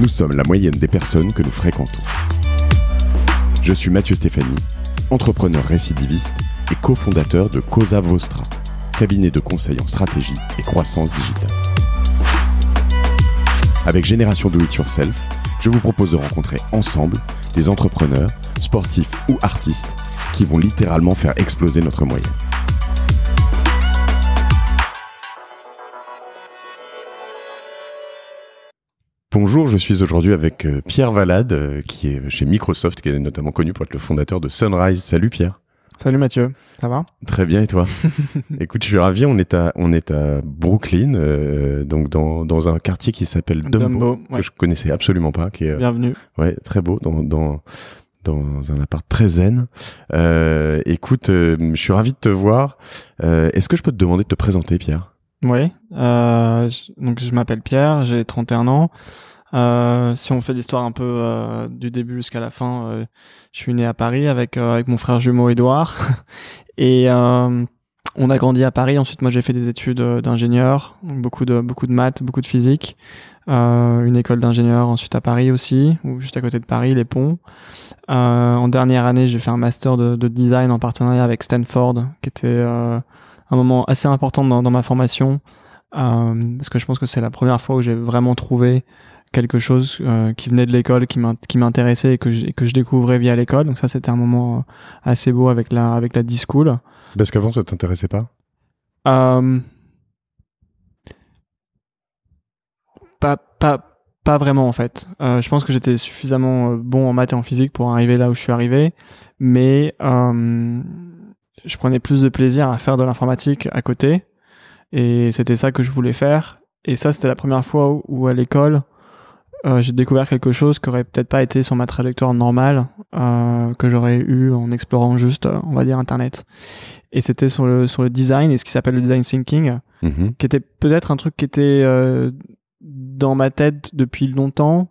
Nous sommes la moyenne des personnes que nous fréquentons. Je suis Mathieu Stéphanie, entrepreneur récidiviste et cofondateur de Cosa Vostra, cabinet de conseil en stratégie et croissance digitale. Avec Génération Do It Yourself, je vous propose de rencontrer ensemble des entrepreneurs, sportifs ou artistes qui vont littéralement faire exploser notre moyenne. Bonjour, je suis aujourd'hui avec euh, Pierre Valade, euh, qui est chez Microsoft, qui est notamment connu pour être le fondateur de Sunrise. Salut Pierre. Salut Mathieu, ça va Très bien et toi Écoute, je suis ravi, on est à, on est à Brooklyn, euh, donc dans, dans un quartier qui s'appelle Dumbo, que je connaissais absolument pas. Qui est, Bienvenue. Ouais, très beau, dans, dans, dans un appart très zen. écoute, je suis ravi de te voir. Est-ce que je peux te demander de te présenter Pierre oui, euh, donc je m'appelle Pierre, j'ai 31 ans. Euh, si on fait l'histoire un peu euh, du début jusqu'à la fin, je suis né à Paris avec avec mon frère jumeau Édouard et on a grandi à Paris. Ensuite, moi, j'ai fait des études d'ingénieur, beaucoup de beaucoup de maths, beaucoup de physique, une école d'ingénieur. Ensuite à Paris aussi, ou juste à côté de Paris, les ponts. en dernière année, j'ai fait un master de, de, design en partenariat avec Stanford, qui était un moment assez important dans, ma formation, euh, parce que je pense que c'est la première fois où j'ai vraiment trouvé quelque chose euh, qui venait de l'école, qui m'intéressait et que je, que je découvrais via l'école. Donc ça, c'était un moment euh, assez beau avec la, avec la discool Parce qu'avant, ça t'intéressait pas pas, pas, pas vraiment en fait. je pense que j'étais suffisamment bon en maths et en physique pour arriver là où je suis arrivé, mais je prenais plus de plaisir à faire de l'informatique à côté. Et c'était ça que je voulais faire. Et ça, c'était la première fois où, à l'école, euh, j'ai découvert quelque chose qui aurait peut-être pas été sur ma trajectoire normale euh, que j'aurais eu en explorant juste, euh, on va dire, Internet. Et c'était sur le sur le design et ce qui s'appelle le design thinking, mm-hmm. qui était peut-être un truc qui était dans ma tête depuis longtemps,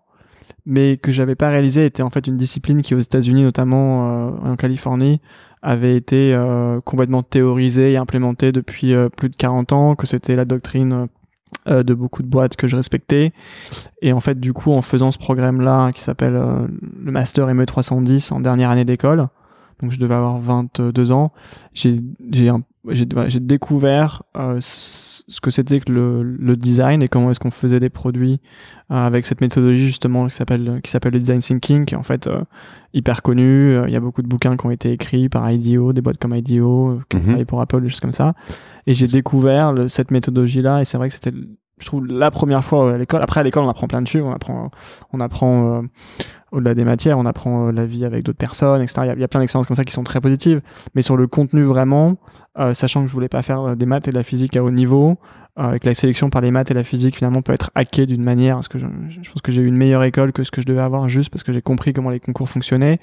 mais que j'avais pas réalisé était en fait une discipline qui aux États-Unis notamment en Californie avait été euh, complètement théorisé et implémenté depuis euh, plus de 40 ans, que c'était la doctrine euh, de beaucoup de boîtes que je respectais. Et en fait, du coup, en faisant ce programme-là, qui s'appelle le Master ME310 en dernière année d'école, donc je devais avoir 22 ans, j'ai un j'ai découvert euh, ce que c'était que le, le, design et comment est-ce qu'on faisait des produits euh, avec cette méthodologie justement qui s'appelle qui s'appelle le design thinking qui est en fait euh, hyper connu euh, Il y a beaucoup de bouquins qui ont été écrits par IDEO, des boîtes comme IDEO qui mhm. travaillent pour Apple, des choses comme ça. Et j'ai découvert cette méthodologie là et c'est vrai que c'était je trouve la première fois à l'école. Après à l'école on apprend plein de choses, on apprend on apprend au-delà des matières, on apprend euh, la vie avec d'autres personnes, etc. Il y, a plein d'expériences comme ça qui sont très positives. Mais sur le contenu vraiment, euh, sachant que je voulais pas faire euh, des maths et de la physique à haut niveau, avec la sélection par les maths et la physique finalement peut être hackée d'une manière, parce que je, je pense que j'ai eu une meilleure école que ce que je devais avoir juste parce que j'ai compris comment les concours fonctionnaient,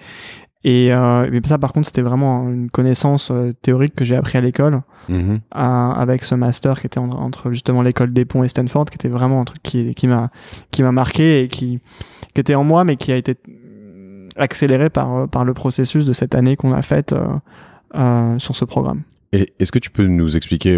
et euh, ça, par contre, c'était vraiment une connaissance euh, théorique que j'ai appris à l'école, mhm. avec ce master qui était entre justement l'école des ponts et Stanford, qui était vraiment un truc qui, qui m'a qui m'a marqué et qui, qui était en moi, mais qui a été accéléré par euh, par le processus de cette année qu'on a faite euh, sur ce programme. Et est-ce que tu peux nous expliquer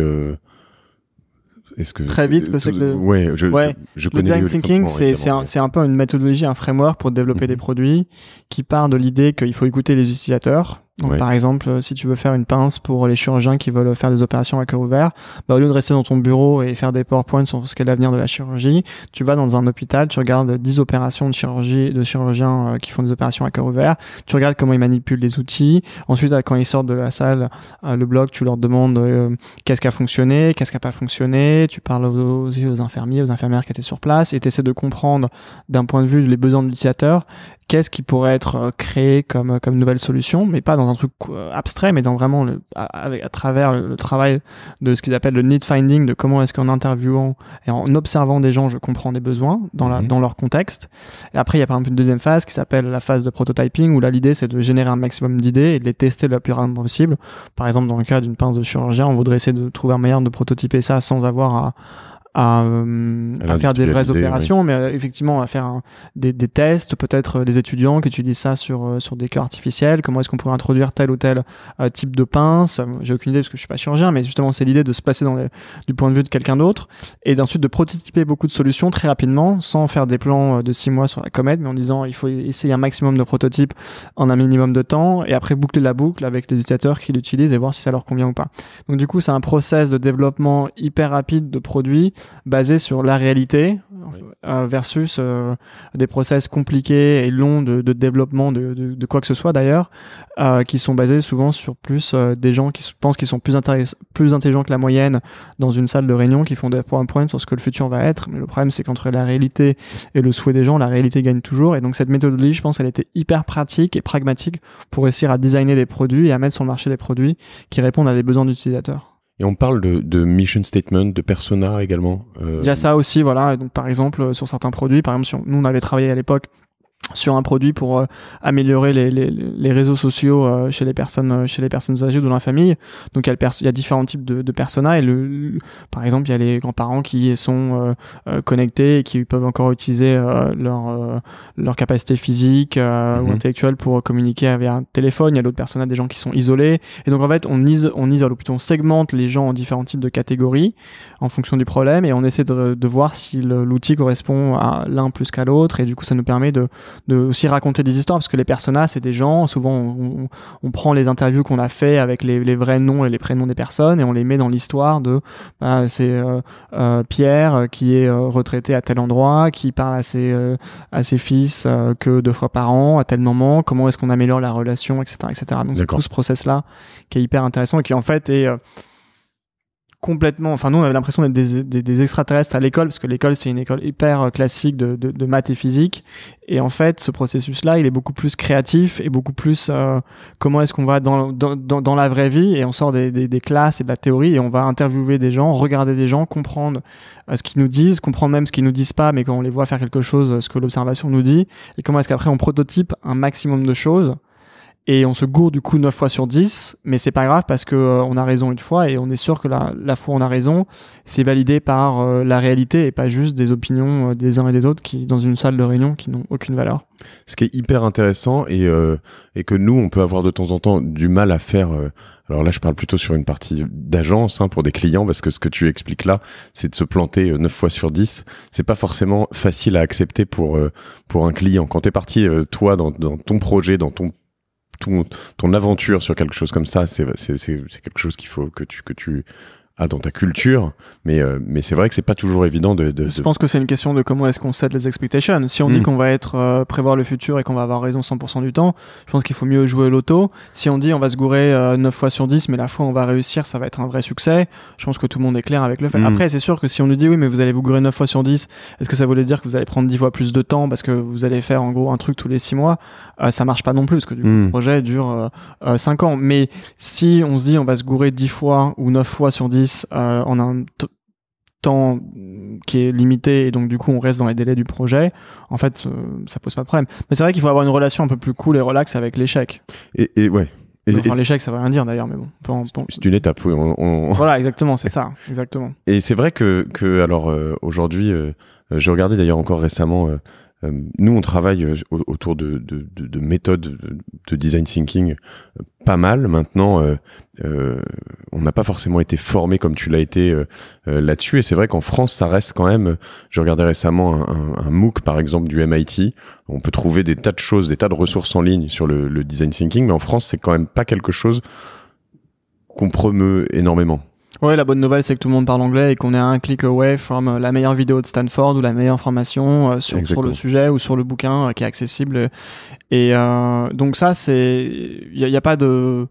très vite, parce que le... design thinking, c'est un, peu une méthodologie, un framework pour développer des mhm. produits qui part de l'idée qu'il faut écouter les utilisateurs, par exemple, euh, si tu veux faire une pince pour les chirurgiens qui veulent faire des opérations à cœur ouvert, bah, au lieu de rester dans ton bureau et faire des PowerPoints sur ce qu'est l'avenir de la chirurgie, tu vas dans un hôpital, tu regardes 10 opérations de chirurgie, de chirurgiens euh, qui font des opérations à cœur ouvert, tu regardes comment ils manipulent les outils. Ensuite, quand ils sortent de la salle, euh, le bloc, tu leur demandes qu'est-ce qui a fonctionné, qu'est-ce qui n'a pas fonctionné. Tu parles aux, aux infirmiers, aux infirmières qui étaient sur place et tu essaies de comprendre d'un point de vue les besoins de l'utilisateur qu'est-ce qui pourrait être euh, créé comme, euh, comme nouvelle solution, mais pas dans un truc euh, abstrait, mais dans vraiment le, à, travers le, travail de ce qu'ils appellent le need finding, de comment est-ce qu'en interviewant et en observant des gens, je comprends des besoins dans, la, mhm. dans leur contexte. Et après, il y a par exemple une deuxième phase qui s'appelle la phase de prototyping, où là, l'idée, c'est de générer un maximum d'idées et de les tester le plus rapidement possible. Par exemple, dans le cas d'une pince de chirurgien, on voudrait essayer de trouver un moyen de prototyper ça sans avoir à, euh, à, faire des vraies opérations, mais euh, effectivement à faire des, tests, peut-être euh, des étudiants qui utilisent ça sur sur des cœurs artificiels. Comment est-ce qu'on pourrait introduire tel ou tel type de pince J'ai aucune idée parce que je suis pas chirurgien, mais justement c'est l'idée de se passer dans du point de vue de quelqu'un d'autre et ensuite de prototyper beaucoup de solutions très rapidement, sans faire des plans de six mois sur la comète, mais en disant il faut essayer un maximum de prototypes en un minimum de temps et après boucler la boucle avec les utilisateurs qui l'utilisent et voir si ça leur convient ou pas. Donc du coup c'est un process de développement hyper rapide de produits basés sur la réalité euh, versus euh, des process compliqués et longs de, de développement de, de, de, quoi que ce soit d'ailleurs, euh, qui sont basés souvent sur plus des gens qui pensent qu'ils sont plus, plus intelligents que la moyenne dans une salle de réunion, qui font des points sur ce que le futur va être. Mais le problème, c'est qu'entre la réalité et le souhait des gens, la réalité gagne toujours. Et donc cette méthodologie, je pense, elle était hyper pratique et pragmatique pour réussir à designer des produits et à mettre sur le marché des produits qui répondent à des besoins d'utilisateurs. Et on parle de, mission statement, de persona également. Euh. Il y a ça aussi, voilà. Donc par exemple, euh, sur certains produits, par exemple, nous on avait travaillé à l'époque sur un produit pour euh, améliorer les, les, les, réseaux sociaux euh, chez les personnes euh, chez les personnes âgées ou dans la famille donc il y a, différents types de, de personas et le, par exemple il y a les grands-parents qui sont connectés et qui peuvent encore utiliser leur leur capacité physique ou mhm. intellectuelle pour communiquer avec un téléphone il y a d'autres personas des gens qui sont isolés et donc en fait on on isole ou plutôt on segmente les gens en différents types de catégories en fonction du problème et on essaie de voir si l'outil correspond à l'un plus qu'à l'autre et du coup ça nous permet de de aussi raconter des histoires parce que les personnages c'est des gens. Souvent, on, prend les interviews qu'on a fait avec les, vrais noms et les prénoms des personnes et on les met dans l'histoire de bah, c'est euh, euh, Pierre euh, qui est retraité à tel endroit, qui parle à ses, à ses fils que deux fois par an, à tel moment. Comment est-ce qu'on améliore la relation, etc., etc. Donc c'est tout ce process là qui est hyper intéressant et qui en fait est complètement. Enfin, nous, on avait l'impression d'être des, extraterrestres à l'école, parce que l'école, c'est une école hyper euh, classique de, maths et physique. Et en fait, ce processus-là, il est beaucoup plus créatif et beaucoup plus euh, comment est-ce qu'on va dans, la vraie vie et on sort des, classes et de la théorie et on va interviewer des gens, regarder des gens, comprendre euh, ce qu'ils nous disent, comprendre même ce qu'ils nous disent pas, mais quand on les voit faire quelque chose, ce que l'observation nous dit, et comment est-ce qu'après on prototype un maximum de choses. Et on se gourre du coup 9 fois sur 10, mais c'est pas grave parce que euh, on a raison une fois et on est sûr que la, la fois on a raison, c'est validé par euh, la réalité et pas juste des opinions euh, des uns et des autres qui dans une salle de réunion qui n'ont aucune valeur. Ce qui est hyper intéressant et, et que nous on peut avoir de temps en temps du mal à faire. alors là je parle plutôt sur une partie d'agence hein, pour des clients parce que ce que tu expliques là, c'est de se planter 9 fois sur 10. C'est pas forcément facile à accepter pour pour un client. Quand t'es parti toi dans, dans ton projet, dans ton ton, ton aventure sur quelque chose comme ça, c'est quelque chose qu'il faut que tu, que tu ah, dans ta culture. Mais, euh, mais c'est vrai que c'est pas toujours évident de. je pense que c'est une question de comment est-ce qu'on set les expectations. Si on dit hmm. qu'on va être euh, prévoir le futur et qu'on va avoir raison 100% du temps, je pense qu'il faut mieux jouer l'auto. Si on dit on va se gourer 9 euh, fois sur 10, mais la fois on va réussir, ça va être un vrai succès, je pense que tout le monde est clair avec le fait. Hmm. Après, c'est sûr que si on nous dit oui, mais vous allez vous gourer 9 fois sur 10, est-ce que ça voulait dire que vous allez prendre 10 fois plus de temps parce que vous allez faire en gros un truc tous les 6 mois Ça marche pas non plus, parce que du coup, le hmm. projet dure 5 ans. Mais si on se dit on va se gourer 10 fois ou 9 fois sur 10, en euh, un temps qui est limité et donc du coup on reste dans les délais du projet, en fait euh, ça pose pas de problème. Mais c'est vrai qu'il faut avoir une relation un peu plus cool et relax avec l'échec. Et, et ouais, Enfin, l'échec, ça veut rien dire d'ailleurs, mais bon. C'est une étape, On, Voilà, exactement, c'est ça, exactement. Et c'est vrai que, que alors euh, aujourd'hui, j'ai regardé d'ailleurs encore récemment euh, nous, on travaille euh, autour de, méthodes de design thinking euh, pas mal. Maintenant, on n'a pas forcément été formé comme tu l'as été là-dessus. Et c'est vrai qu'en France, ça reste quand même. Je regardais récemment un, MOOC, par exemple, du MIT. On peut trouver des tas de choses, des tas de ressources en ligne sur le, le design thinking, mais en France, c'est quand même pas quelque chose qu'on promeut énormément. Ouais, la bonne nouvelle, c'est que tout le monde parle anglais et qu'on est à un click euh, away from euh, la meilleure vidéo de Stanford ou la meilleure formation euh, sur, sur le sujet ou sur le bouquin qui est accessible. Et donc ça, c'est, il n'y a, pas de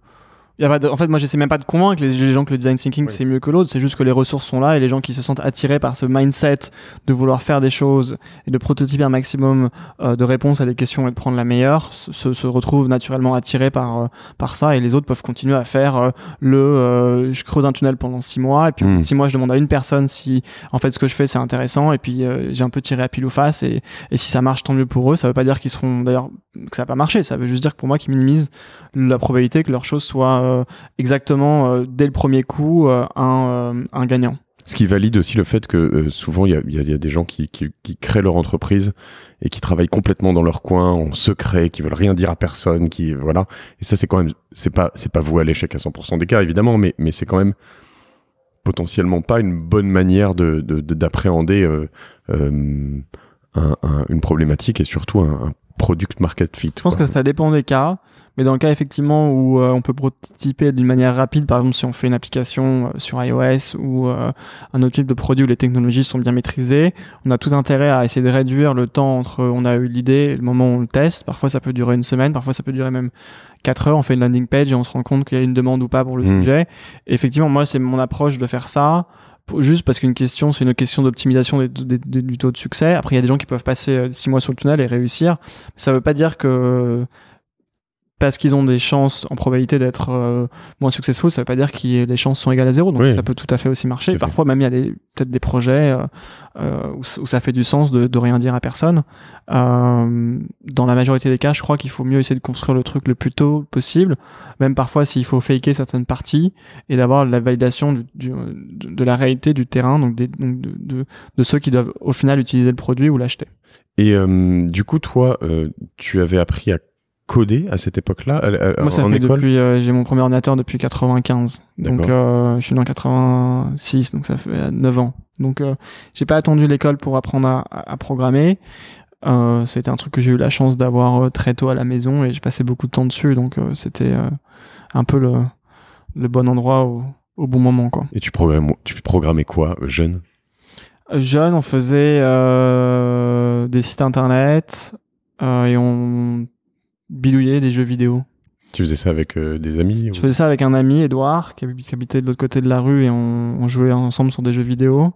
en fait, moi, j'essaie même pas de convaincre les, gens que le design thinking c'est mieux que l'autre. C'est juste que les ressources sont là et les gens qui se sentent attirés par ce mindset de vouloir faire des choses et de prototyper un maximum euh, de réponses à des questions et de prendre la meilleure se, retrouvent naturellement attirés par euh, par ça et les autres peuvent continuer à faire euh, le je creuse un tunnel pendant six mois et puis hmm. six mois je demande à une personne si en fait ce que je fais c'est intéressant et puis j'ai un peu tiré à pile ou face et, si ça marche tant mieux pour eux. Ça veut pas dire qu'ils seront d'ailleurs que ça va pas marché. Ça veut juste dire que pour moi qu'ils minimisent la probabilité que leurs choses soient euh, exactement euh, dès le premier coup euh, un, un, gagnant. Ce qui valide aussi le fait que souvent il y, a, des gens qui, qui, créent leur entreprise et qui travaillent complètement dans leur coin, en secret, qui veulent rien dire à personne, qui voilà. Et ça c'est quand même c'est pas c'est pas voué à l'échec à 100% des cas évidemment, mais mais c'est quand même potentiellement pas une bonne manière de d'appréhender une problématique et surtout un, product market fit. Je pense que ça dépend des cas. Mais dans le cas effectivement où euh, on peut prototyper d'une manière rapide, par exemple si on fait une application euh, sur iOS ou euh, un autre type de produit où les technologies sont bien maîtrisées, on a tout intérêt à essayer de réduire le temps entre on a eu l'idée et le moment où on le teste. Parfois ça peut durer une semaine, parfois ça peut durer même 4 heures. On fait une landing page et on se rend compte qu'il y a une demande ou pas pour le mmh. sujet. effectivement, moi c'est mon approche de faire ça juste parce qu'une question, c'est une question d'optimisation du taux de succès. Après, il y a des gens qui peuvent passer six mois sur le tunnel et réussir. Ça ne veut pas dire que parce qu'ils ont des chances en probabilité d'être euh, moins successful, ça ne veut pas dire que les chances sont égales à zéro. Donc ça peut tout à fait aussi marcher. Parfois, même il y a peut-être des projets euh, euh, où, ça fait du sens de, rien dire à personne. dans la majorité des cas, je crois qu'il faut mieux essayer de construire le truc le plus tôt possible. Même parfois, s'il faut faker certaines parties et d'avoir la validation de, la réalité du terrain, donc, de, ceux qui doivent au final utiliser le produit ou l'acheter. Et du coup, toi, tu avais appris à codé à cette époque-là Moi, ça fait depuis. Euh, j'ai mon premier ordinateur depuis 95. Donc, euh, je suis dans 86, donc ça fait 9 euh, ans. Donc, j'ai pas attendu l'école pour apprendre à, programmer. c'était un truc que j'ai eu la chance d'avoir très tôt à la maison et j'ai passé beaucoup de temps dessus. Donc, c'était un peu le, bon endroit au, bon moment, quoi. Et tu tu programmais quoi, jeune Jeune, on faisait des sites internet et on bidouiller des jeux vidéo. Tu faisais ça avec euh, des amis ou... Je faisais ça avec un ami, Edouard, qui habitait de l'autre côté de la rue et on, jouait ensemble sur des jeux vidéo.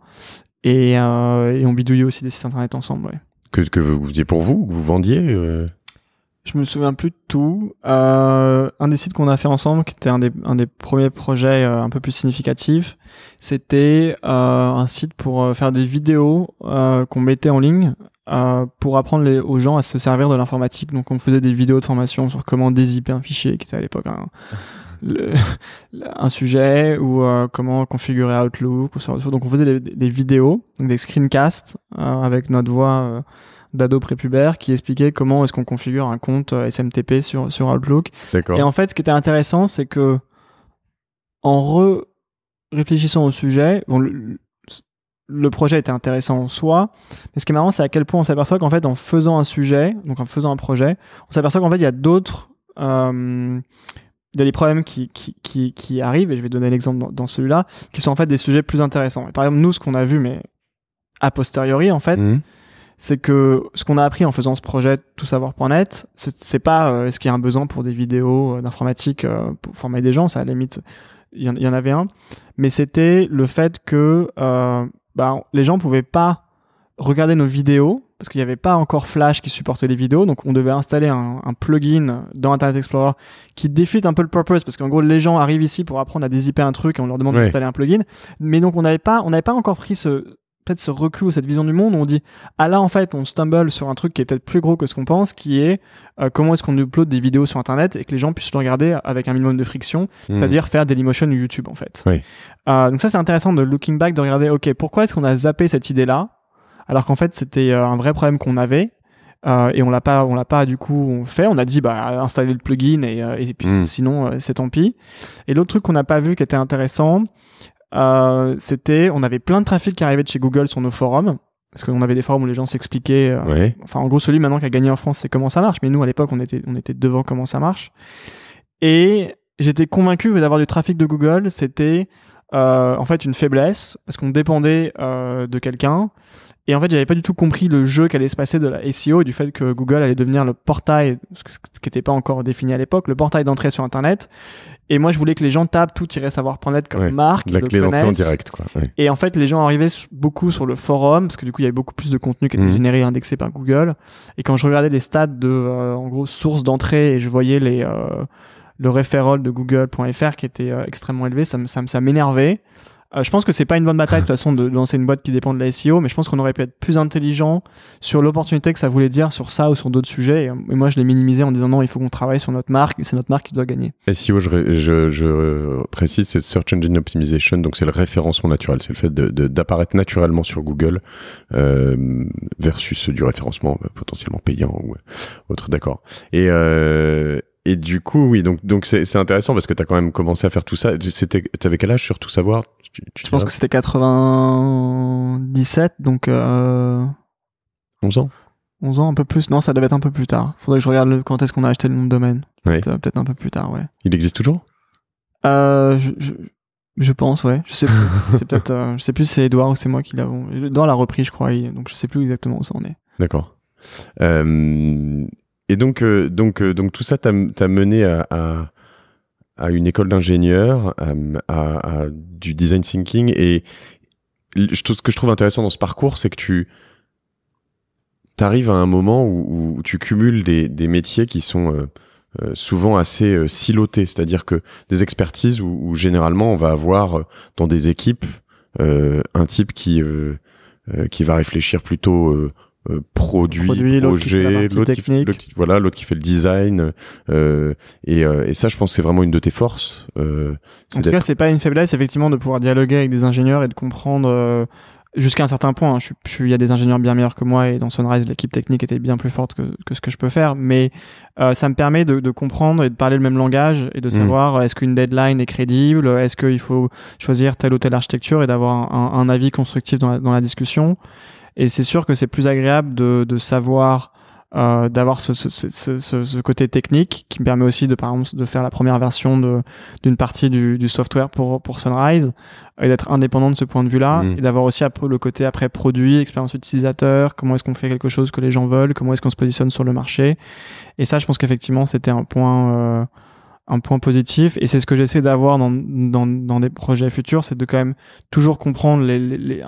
Euh, et, on bidouillait aussi des sites internet ensemble, que, que, vous faisiez pour vous, que vous vendiez euh? Je me souviens plus de tout. un des sites qu'on a fait ensemble, qui était un des, un des premiers projets un peu plus significatifs, c'était un site pour faire des vidéos qu'on mettait en ligne pour apprendre les, aux gens à se servir de l'informatique. Donc on faisait des vidéos de formation sur comment dézipper un fichier, qui était à l'époque un, un, sujet, ou euh, comment configurer Outlook. Ou sur, donc on faisait des, vidéos, des screencasts euh, avec notre voix euh, d'ado prépubère qui expliquait comment est-ce qu'on configure un compte euh, SMTP sur, sur Outlook. Et en fait, ce qui était intéressant, c'est que en réfléchissant au sujet, bon, le, le projet était intéressant en soi. Mais ce qui est marrant, c'est à quel point on s'aperçoit qu'en fait, en faisant un sujet, donc en faisant un projet, on s'aperçoit qu'en fait, il y a d'autres. Euh, il y a des problèmes qui, qui, qui, qui, arrivent, et je vais donner l'exemple dans, celui-là, qui sont en fait des sujets plus intéressants. par exemple, nous, ce qu'on a vu, mais a posteriori, en fait, mmh. c'est que ce qu'on a appris en faisant ce projet tout savoir.net, c'est pas euh, est-ce qu'il y a un besoin pour des vidéos euh, d'informatique euh, pour former des gens, ça à la limite, il y, y, en avait un, mais c'était le fait que bah, les gens pouvaient pas regarder nos vidéos parce qu'il n'y avait pas encore Flash qui supportait les vidéos, donc on devait installer un, plugin dans Internet Explorer qui défite un peu le purpose, parce qu'en gros les gens arrivent ici pour apprendre à dézipper un truc et on leur demande d'installer un plugin, mais donc on n'avait pas, on n'avait pas encore pris ce, peut-être ce recul ou cette vision du monde où on dit ah là en fait on stumble sur un truc qui est peut-être plus gros que ce qu'on pense qui est euh, comment est-ce qu'on upload des vidéos sur internet et que les gens puissent le regarder avec un minimum de friction hmm. c'est-à-dire faire Dailymotion ou YouTube en fait euh, donc ça c'est intéressant de looking back de regarder ok pourquoi est-ce qu'on a zappé cette idée là alors qu'en fait c'était euh, un vrai problème qu'on avait et on l'a pas on l'a pas du coup fait on a dit bah installer le plugin et, et puis hmm. sinon c'est tant pis et l'autre truc qu'on n'a pas vu qui était intéressant euh, c'était, on avait plein de trafic qui arrivait de chez Google sur nos forums. Parce qu'on avait des forums où les gens s'expliquaient. Euh, enfin, en gros, celui maintenant qui a gagné en France, c'est comment ça marche. Mais nous, à l'époque, on était, on était devant comment ça marche. Et j'étais convaincu d'avoir du trafic de Google, c'était euh, en fait une faiblesse parce qu'on dépendait de quelqu'un. Et en fait, j'avais pas du tout compris le jeu qu'allait se passer de la SEO et du fait que Google allait devenir le portail, ce qui n'était pas encore défini à l'époque, le portail d'entrée sur Internet. Et moi, je voulais que les gens tapent tout savoirnet savoir .net comme marque. La clé direct, quoi. Et en fait, les gens arrivaient beaucoup sur le forum, parce que du coup, il y avait beaucoup plus de contenu qui était mhm. généré et indexé par Google. Et quand je regardais les stats de, euh, en gros, source d'entrée et je voyais les, euh, le référent de Google.fr qui était euh, extrêmement élevé, ça m'énervait. Ça, euh, je pense que c'est pas une bonne bataille de toute façon de, lancer une boîte qui dépend de la SEO, mais je pense qu'on aurait pu être plus intelligent sur l'opportunité que ça voulait dire sur ça ou sur d'autres sujets. Et, euh, moi, je l'ai minimisé en disant non, il faut qu'on travaille sur notre marque, c'est notre marque qui doit gagner. SEO, je, je, je précise, c'est Search Engine Optimization, donc c'est le référencement naturel, c'est le fait d'apparaître de, naturellement sur Google euh, versus du référencement euh, potentiellement payant ou autre. D'accord. Et euh, et du coup, oui, donc donc c'est intéressant parce que tu as quand même commencé à faire tout ça. C'était, t'avais quel âge sur Tout Savoir Je pense que c'était 97, donc euh... 11 ans. 11 ans, un peu plus. Non, ça devait être un peu plus tard. Faudrait que je regarde quand est-ce qu'on a acheté le nom de domaine. Euh, peut-être un peu plus tard, ouais. Il existe toujours euh, je, je, pense, ouais. Je sais plus. c'est peut-être, euh, je sais plus si c'est Edouard ou c'est moi qui l'avons. Edouard l'a repris, je crois. Donc je sais plus exactement où ça en est. D'accord. Euh, et donc, euh, donc, euh, donc tout ça t'a mené à, à, à, une école d'ingénieur, euh, à, à, du design thinking. Et ce que je trouve intéressant dans ce parcours, c'est que tu arrives à un moment où, où tu cumules des, des, métiers qui sont souvent assez silotés, c'est-à-dire que des expertises où, où, généralement on va avoir dans des équipes un type qui qui va réfléchir plutôt euh, produit, projet, l'autre qui, voilà, l'autre qui fait le design. Euh, et, euh, et, ça, je pense, que c'est vraiment une de tes forces. Euh, en tout cas, c'est pas une faiblesse effectivement de pouvoir dialoguer avec des ingénieurs et de comprendre jusqu'à un certain point. Hein. je, je, il y a des ingénieurs bien meilleurs que moi et dans Sunrise, l'équipe technique était bien plus forte que, que, ce que je peux faire. Mais ça me permet de, de, comprendre et de parler le même langage et de mmh. savoir est-ce qu'une deadline est crédible, est-ce qu'il faut choisir telle ou telle architecture et d'avoir un, avis constructif dans la, dans la discussion. Et c'est sûr que c'est plus agréable de, de savoir euh, d'avoir ce, ce, ce, ce, côté technique qui me permet aussi de par exemple de faire la première version d'une partie du, du, software pour, pour Sunrise et d'être indépendant de ce point de vue-là mmh. et d'avoir aussi le côté après produit, expérience utilisateur, comment est-ce qu'on fait quelque chose que les gens veulent, comment est-ce qu'on se positionne sur le marché. Et ça, je pense qu'effectivement, c'était un point euh, un point positif et c'est ce que j'essaie d'avoir dans, dans, dans, des projets futurs, c'est de quand même toujours comprendre les, les euh,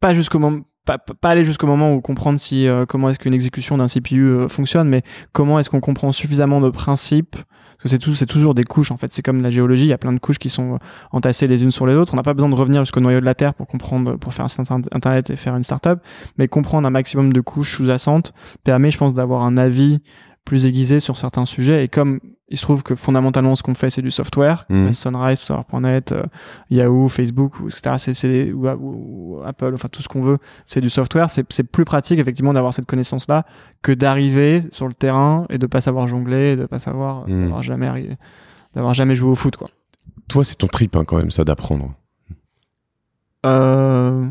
pas jusqu'au moment pas, pas, aller jusqu'au moment où comprendre si euh, comment est-ce qu'une exécution d'un CPU euh, fonctionne, mais comment est-ce qu'on comprend suffisamment de principes parce que c'est tout, c'est toujours des couches en fait. C'est comme la géologie, il y a plein de couches qui sont euh, entassées les unes sur les autres. On n'a pas besoin de revenir jusqu'au noyau de la Terre pour comprendre, pour faire un internet et faire une startup, mais comprendre un maximum de couches sous-jacentes permet, je pense, d'avoir un avis plus aiguisé sur certains sujets. Et comme il se trouve que fondamentalement, ce qu'on fait, c'est du software, mhm. Sunrise, Software.net, euh, Yahoo, Facebook, etc., ou, Apple, enfin tout ce qu'on veut, c'est du software. C'est plus pratique, effectivement, d'avoir cette connaissance-là que d'arriver sur le terrain et de ne pas savoir jongler, et de pas savoir, euh, mhm. d'avoir jamais jamais joué au foot, quoi. Toi, c'est ton trip hein, quand même, ça d'apprendre. Euh,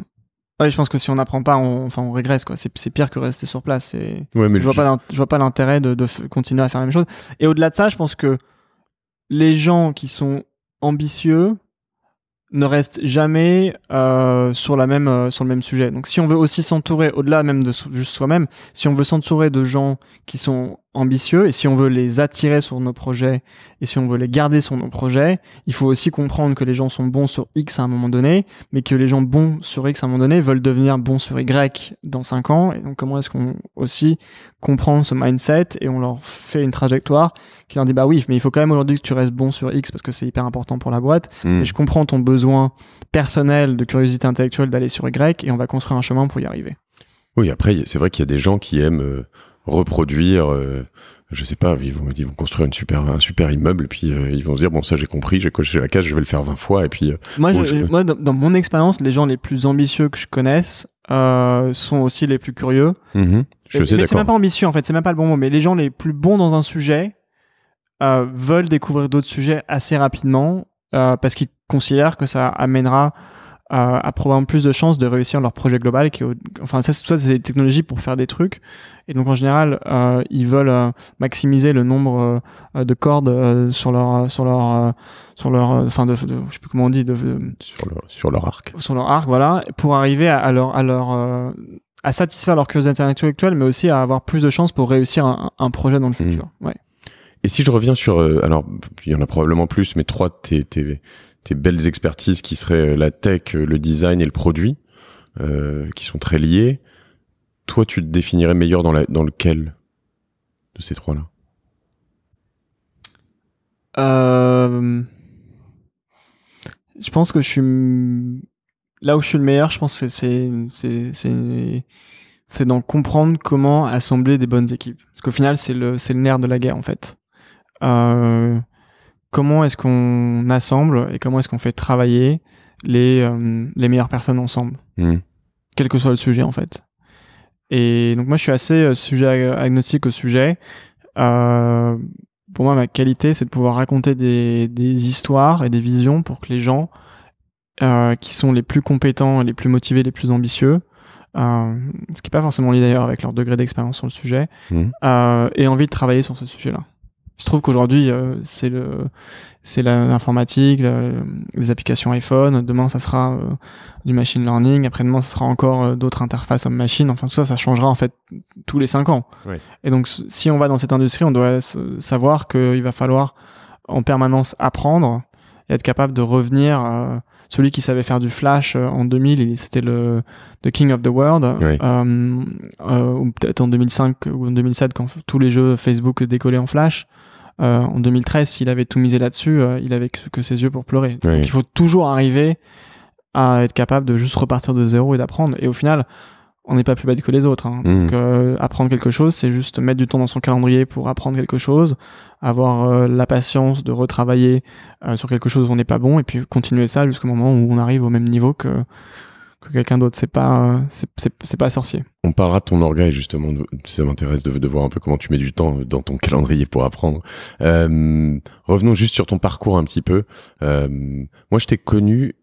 Ouais, je pense que si on n'apprend pas, on, enfin, on régresse quoi. C'est pire que rester sur place. Et je vois pas, vois pas l'intérêt de, continuer à faire la même chose. Et au-delà de ça, je pense que les gens qui sont ambitieux ne restent jamais euh, sur la même euh, sur le même sujet. Donc, si on veut aussi s'entourer au-delà même de juste soi-même, si on veut s'entourer de gens qui sont ambitieux et si on veut les attirer sur nos projets et si on veut les garder sur nos projets, il faut aussi comprendre que les gens sont bons sur X à un moment donné, mais que les gens bons sur X à un moment donné veulent devenir bons sur Y dans 5 ans. Et donc comment est-ce qu'on aussi comprend ce mindset et on leur fait une trajectoire qui leur dit bah oui, mais il faut quand même aujourd'hui que tu restes bon sur X parce que c'est hyper important pour la boîte. Hmm. Et je comprends ton besoin personnel de curiosité intellectuelle d'aller sur Y et on va construire un chemin pour y arriver. Oui, après c'est vrai qu'il y a des gens qui aiment euh, reproduire. Euh, je sais pas, ils vont, vont construire un super immeuble, puis euh, ils vont se dire bon ça j'ai compris, j'ai coché la case, je vais le faire 20 fois et puis. Euh, moi, dans, mon expérience, les gens les plus ambitieux que je connaisse sont aussi les plus curieux. Mm-hmm. je sais C'est même pas ambitieux en fait, c'est même pas le bon mot, mais les gens les plus bons dans un sujet veulent découvrir d'autres sujets assez rapidement parce qu'ils considèrent que ça amènera a probablement plus de chances de réussir leur projet global. Qui, enfin, ça, c'est des technologies pour faire des trucs. Et donc, en général, euh, ils veulent euh, maximiser le nombre euh, de cordes sur leur, sur leur, sur leur, enfin, de, je sais plus comment on dit, de, sur, leur arc. Sur leur arc, voilà, pour arriver à, leur, à leur à satisfaire leur curiosité intellectuelle, mais aussi à avoir plus de chances pour réussir un, projet dans le hmm. futur. Ouais. Et si je reviens sur, alors il y en a probablement plus, mais trois tv tes belles expertises qui seraient euh, la tech, euh, le design et le produit, euh, qui sont très liés, toi, tu te définirais meilleur dans, la, dans lequel de ces trois-là Je pense que je suis là où je suis le meilleur. Je pense que c'est c'est c'est dans comprendre comment assembler des bonnes équipes. Parce qu'au final, c'est le c'est le nerf de la guerre en fait. Euh comment est-ce qu'on assemble et comment est-ce qu'on fait travailler les, euh, meilleures personnes ensemble, hmm. quel que soit le sujet en fait. Et donc moi je suis assez euh, sujet agnostique au sujet. Euh, pour moi ma qualité c'est de pouvoir raconter des, histoires et des visions pour que les gens qui sont les plus compétents, les plus motivés, les plus ambitieux, ce qui n'est pas forcément lié d'ailleurs avec leur degré d'expérience sur le sujet, hmm. aient envie de travailler sur ce sujet-là. Je trouve qu'aujourd'hui, euh, c'est le, c'est l'informatique, les applications iPhone. Demain, ça sera euh, du machine learning. Après-demain, ça sera encore euh, d'autres interfaces homme-machine. Enfin, tout ça, ça changera en fait tous les cinq ans. Et donc, si on va dans cette industrie, on doit savoir qu'il va falloir en permanence apprendre et être capable de revenir. celui qui savait faire du Flash en 2000, c'était le The King of the World, ou peut-être en 2005 ou en 2007 quand tous les jeux Facebook décollaient en Flash. Euh, en 2013, il avait tout misé là-dessus, euh, il avait que, ses yeux pour pleurer. il faut toujours arriver à être capable de juste repartir de zéro et d'apprendre. Et au final, on n'est pas plus bête que les autres. Hein. Mm. Donc euh, apprendre quelque chose, c'est juste mettre du temps dans son calendrier pour apprendre quelque chose, avoir la patience de retravailler sur quelque chose où on n'est pas bon, et puis continuer ça jusqu'au moment où on arrive au même niveau que que quelqu'un d'autre. C'est pas, euh, c'est pas sorcier. On parlera de ton orgueil justement. Ça m'intéresse de, voir un peu comment tu mets du temps dans ton calendrier pour apprendre. Euh, revenons juste sur ton parcours un petit peu. Euh, moi, je t'ai connu.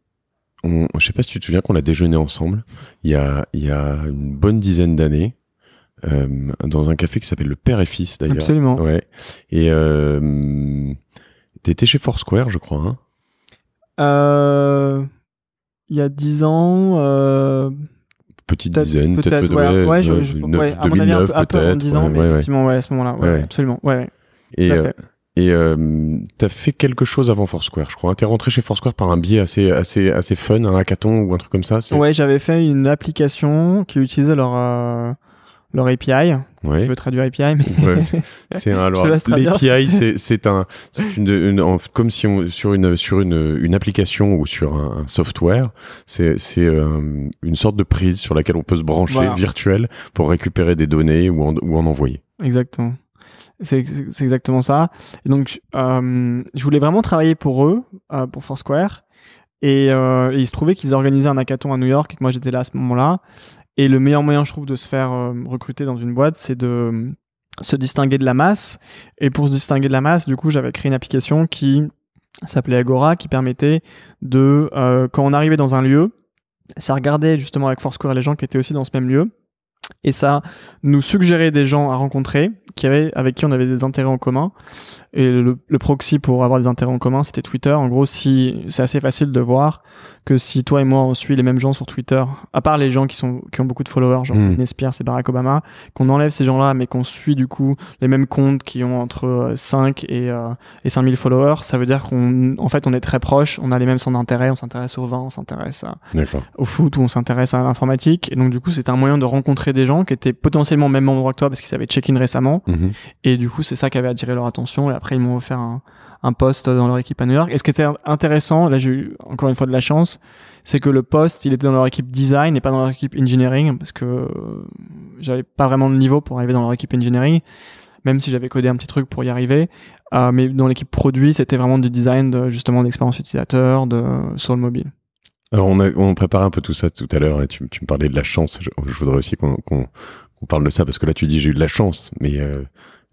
On, je sais pas si tu te souviens qu'on a déjeuné ensemble il y a, une bonne dizaine d'années. dans un café qui s'appelle le Père et Fils d'ailleurs. Absolument. Et euh, t'étais chez Foursquare, je crois. Hein euh il y a 10 ans. Euh, Petite dizaine, peut-être. Peut ouais, ouais, à mon avis, un peu, près 10 ans, mais effectivement, à ce moment-là. Ouais, Absolument, ouais. Et, euh, et euh, t'as fait quelque chose avant Foursquare, je crois. Hein. Tu es rentré chez Foursquare par un biais assez, assez, assez fun, un hackathon ou un truc comme ça. Ouais, j'avais fait une application qui utilisait leur euh, leur API. Je veux traduire API, mais c'est un, alors l'API, c'est un, une comme si on sur une sur une, une application ou sur un, software, c'est c'est euh, une sorte de prise sur laquelle on peut se brancher virtuel pour récupérer des données ou en, ou en envoyer. Exactement. C'est exactement ça. donc, euh, je voulais vraiment travailler pour eux, euh, pour Foursquare. Et, et, il se trouvait qu'ils organisaient un hackathon à New York et que moi j'étais là à ce moment-là. Et le meilleur moyen, je trouve, de se faire euh, recruter dans une boîte, c'est de euh, se distinguer de la masse. Et pour se distinguer de la masse, du coup, j'avais créé une application qui s'appelait Agora, qui permettait de, euh, quand on arrivait dans un lieu, ça regardait justement avec Foursquare les gens qui étaient aussi dans ce même lieu. Et ça nous suggérait des gens à rencontrer qui avec qui on avait des intérêts en commun. Et le, proxy pour avoir des intérêts en commun, c'était Twitter. En gros, si c'est assez facile de voir que si toi et moi on suit les mêmes gens sur Twitter, à part les gens qui sont qui ont beaucoup de followers, genre mmh. c'est Barack Obama, qu'on enlève ces gens-là, mais qu'on suit du coup les mêmes comptes qui ont entre 5 euh, et, euh, et 5000 followers, ça veut dire qu'on en fait on est très proche, on a les mêmes centres d'intérêt, on s'intéresse au vin, on s'intéresse au foot ou on s'intéresse à l'informatique. Et donc du coup, c'est un moyen de rencontrer des gens qui étaient potentiellement au même endroit que toi parce qu'ils avaient check-in récemment. Mhm. Et du coup, c'est ça qui avait attiré leur attention après, ils m'ont offert un, poste dans leur équipe à New York. Et ce qui était intéressant, là, j'ai eu encore une fois de la chance, c'est que le poste, il était dans leur équipe design et pas dans leur équipe engineering, parce que euh, j'avais pas vraiment le niveau pour arriver dans leur équipe engineering, même si j'avais codé un petit truc pour y arriver. Euh, mais dans l'équipe produit, c'était vraiment du design, de, justement, d'expérience utilisateur, de, sur le mobile. Alors on, prépare un peu tout ça tout à l'heure et tu, me parlais de la chance. Je, voudrais aussi qu'on parle de ça parce que là tu dis j'ai eu de la chance, mais euh,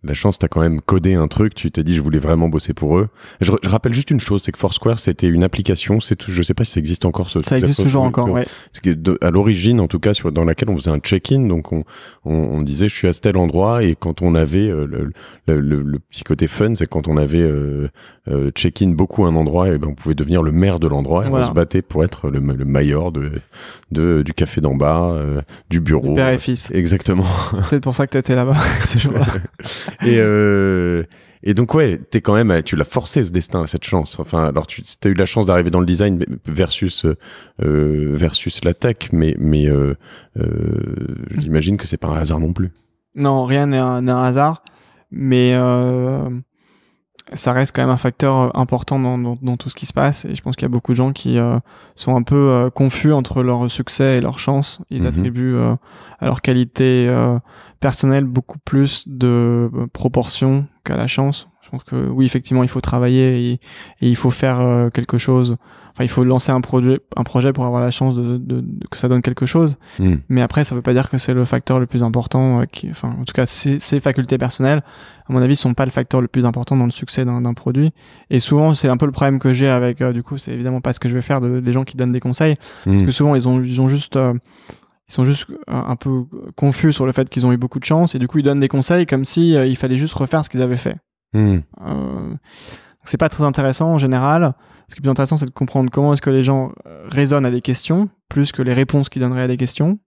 la chance, t'as quand même codé un truc, tu t'es dit je voulais vraiment bosser pour eux. Je, rappelle juste une chose, c'est que Foursquare c'était une application, c'est tout, je sais pas si ça existe encore ce Ça existe toujours encore, ouais. à l'origine en tout cas dans laquelle on faisait un check-in, donc on, disait je suis à tel endroit et quand on avait euh, le, le, petit côté fun, c'est quand on avait euh, euh, check-in beaucoup un endroit et ben on pouvait devenir le maire de l'endroit et on se battait pour être le, le de, du café d'en bas, du bureau. père et fils. Exactement. C'est pour ça que t'étais là-bas ce jour-là. et, euh, et donc ouais, t'es quand même, tu l'as forcé ce destin, cette chance. Enfin, alors tu as eu la chance d'arriver dans le design versus euh, versus l'attaque, mais mais euh, euh, j'imagine que c'est pas un hasard non plus. Non, rien n'est un, un, hasard, mais euh, ça reste quand même un facteur euh, important dans, tout ce qui se passe. Et je pense qu'il y a beaucoup de gens qui euh, sont un peu euh, confus entre leur succès et leur chance. Ils mhm. attribuent à leur qualité personnelle beaucoup plus de proportion qu'à la chance. Je pense que oui, effectivement, il faut travailler et il faut faire quelque chose il faut lancer un projet, un projet pour avoir la chance de, de, que ça donne quelque chose. Hmm. Mais après, ça veut pas dire que c'est le facteur le plus important. Euh, qui, enfin, en tout cas, ces, facultés personnelles, à mon avis, sont pas le facteur le plus important dans le succès d'un produit. Et souvent, c'est un peu le problème que j'ai avec. Euh, du coup, c'est évidemment pas ce que je vais faire de, les gens qui donnent des conseils, hmm. parce que souvent, ils ont, ils ont juste euh, ils sont juste un peu confus sur le fait qu'ils ont eu beaucoup de chance et du coup ils donnent des conseils comme si il fallait juste refaire ce qu'ils avaient fait. Hmm. c'est pas très intéressant en général. Ce qui est plus intéressant, c'est de comprendre comment est-ce que les gens euh, raisonnent à des questions, plus que les réponses qu'ils donneraient à des questions.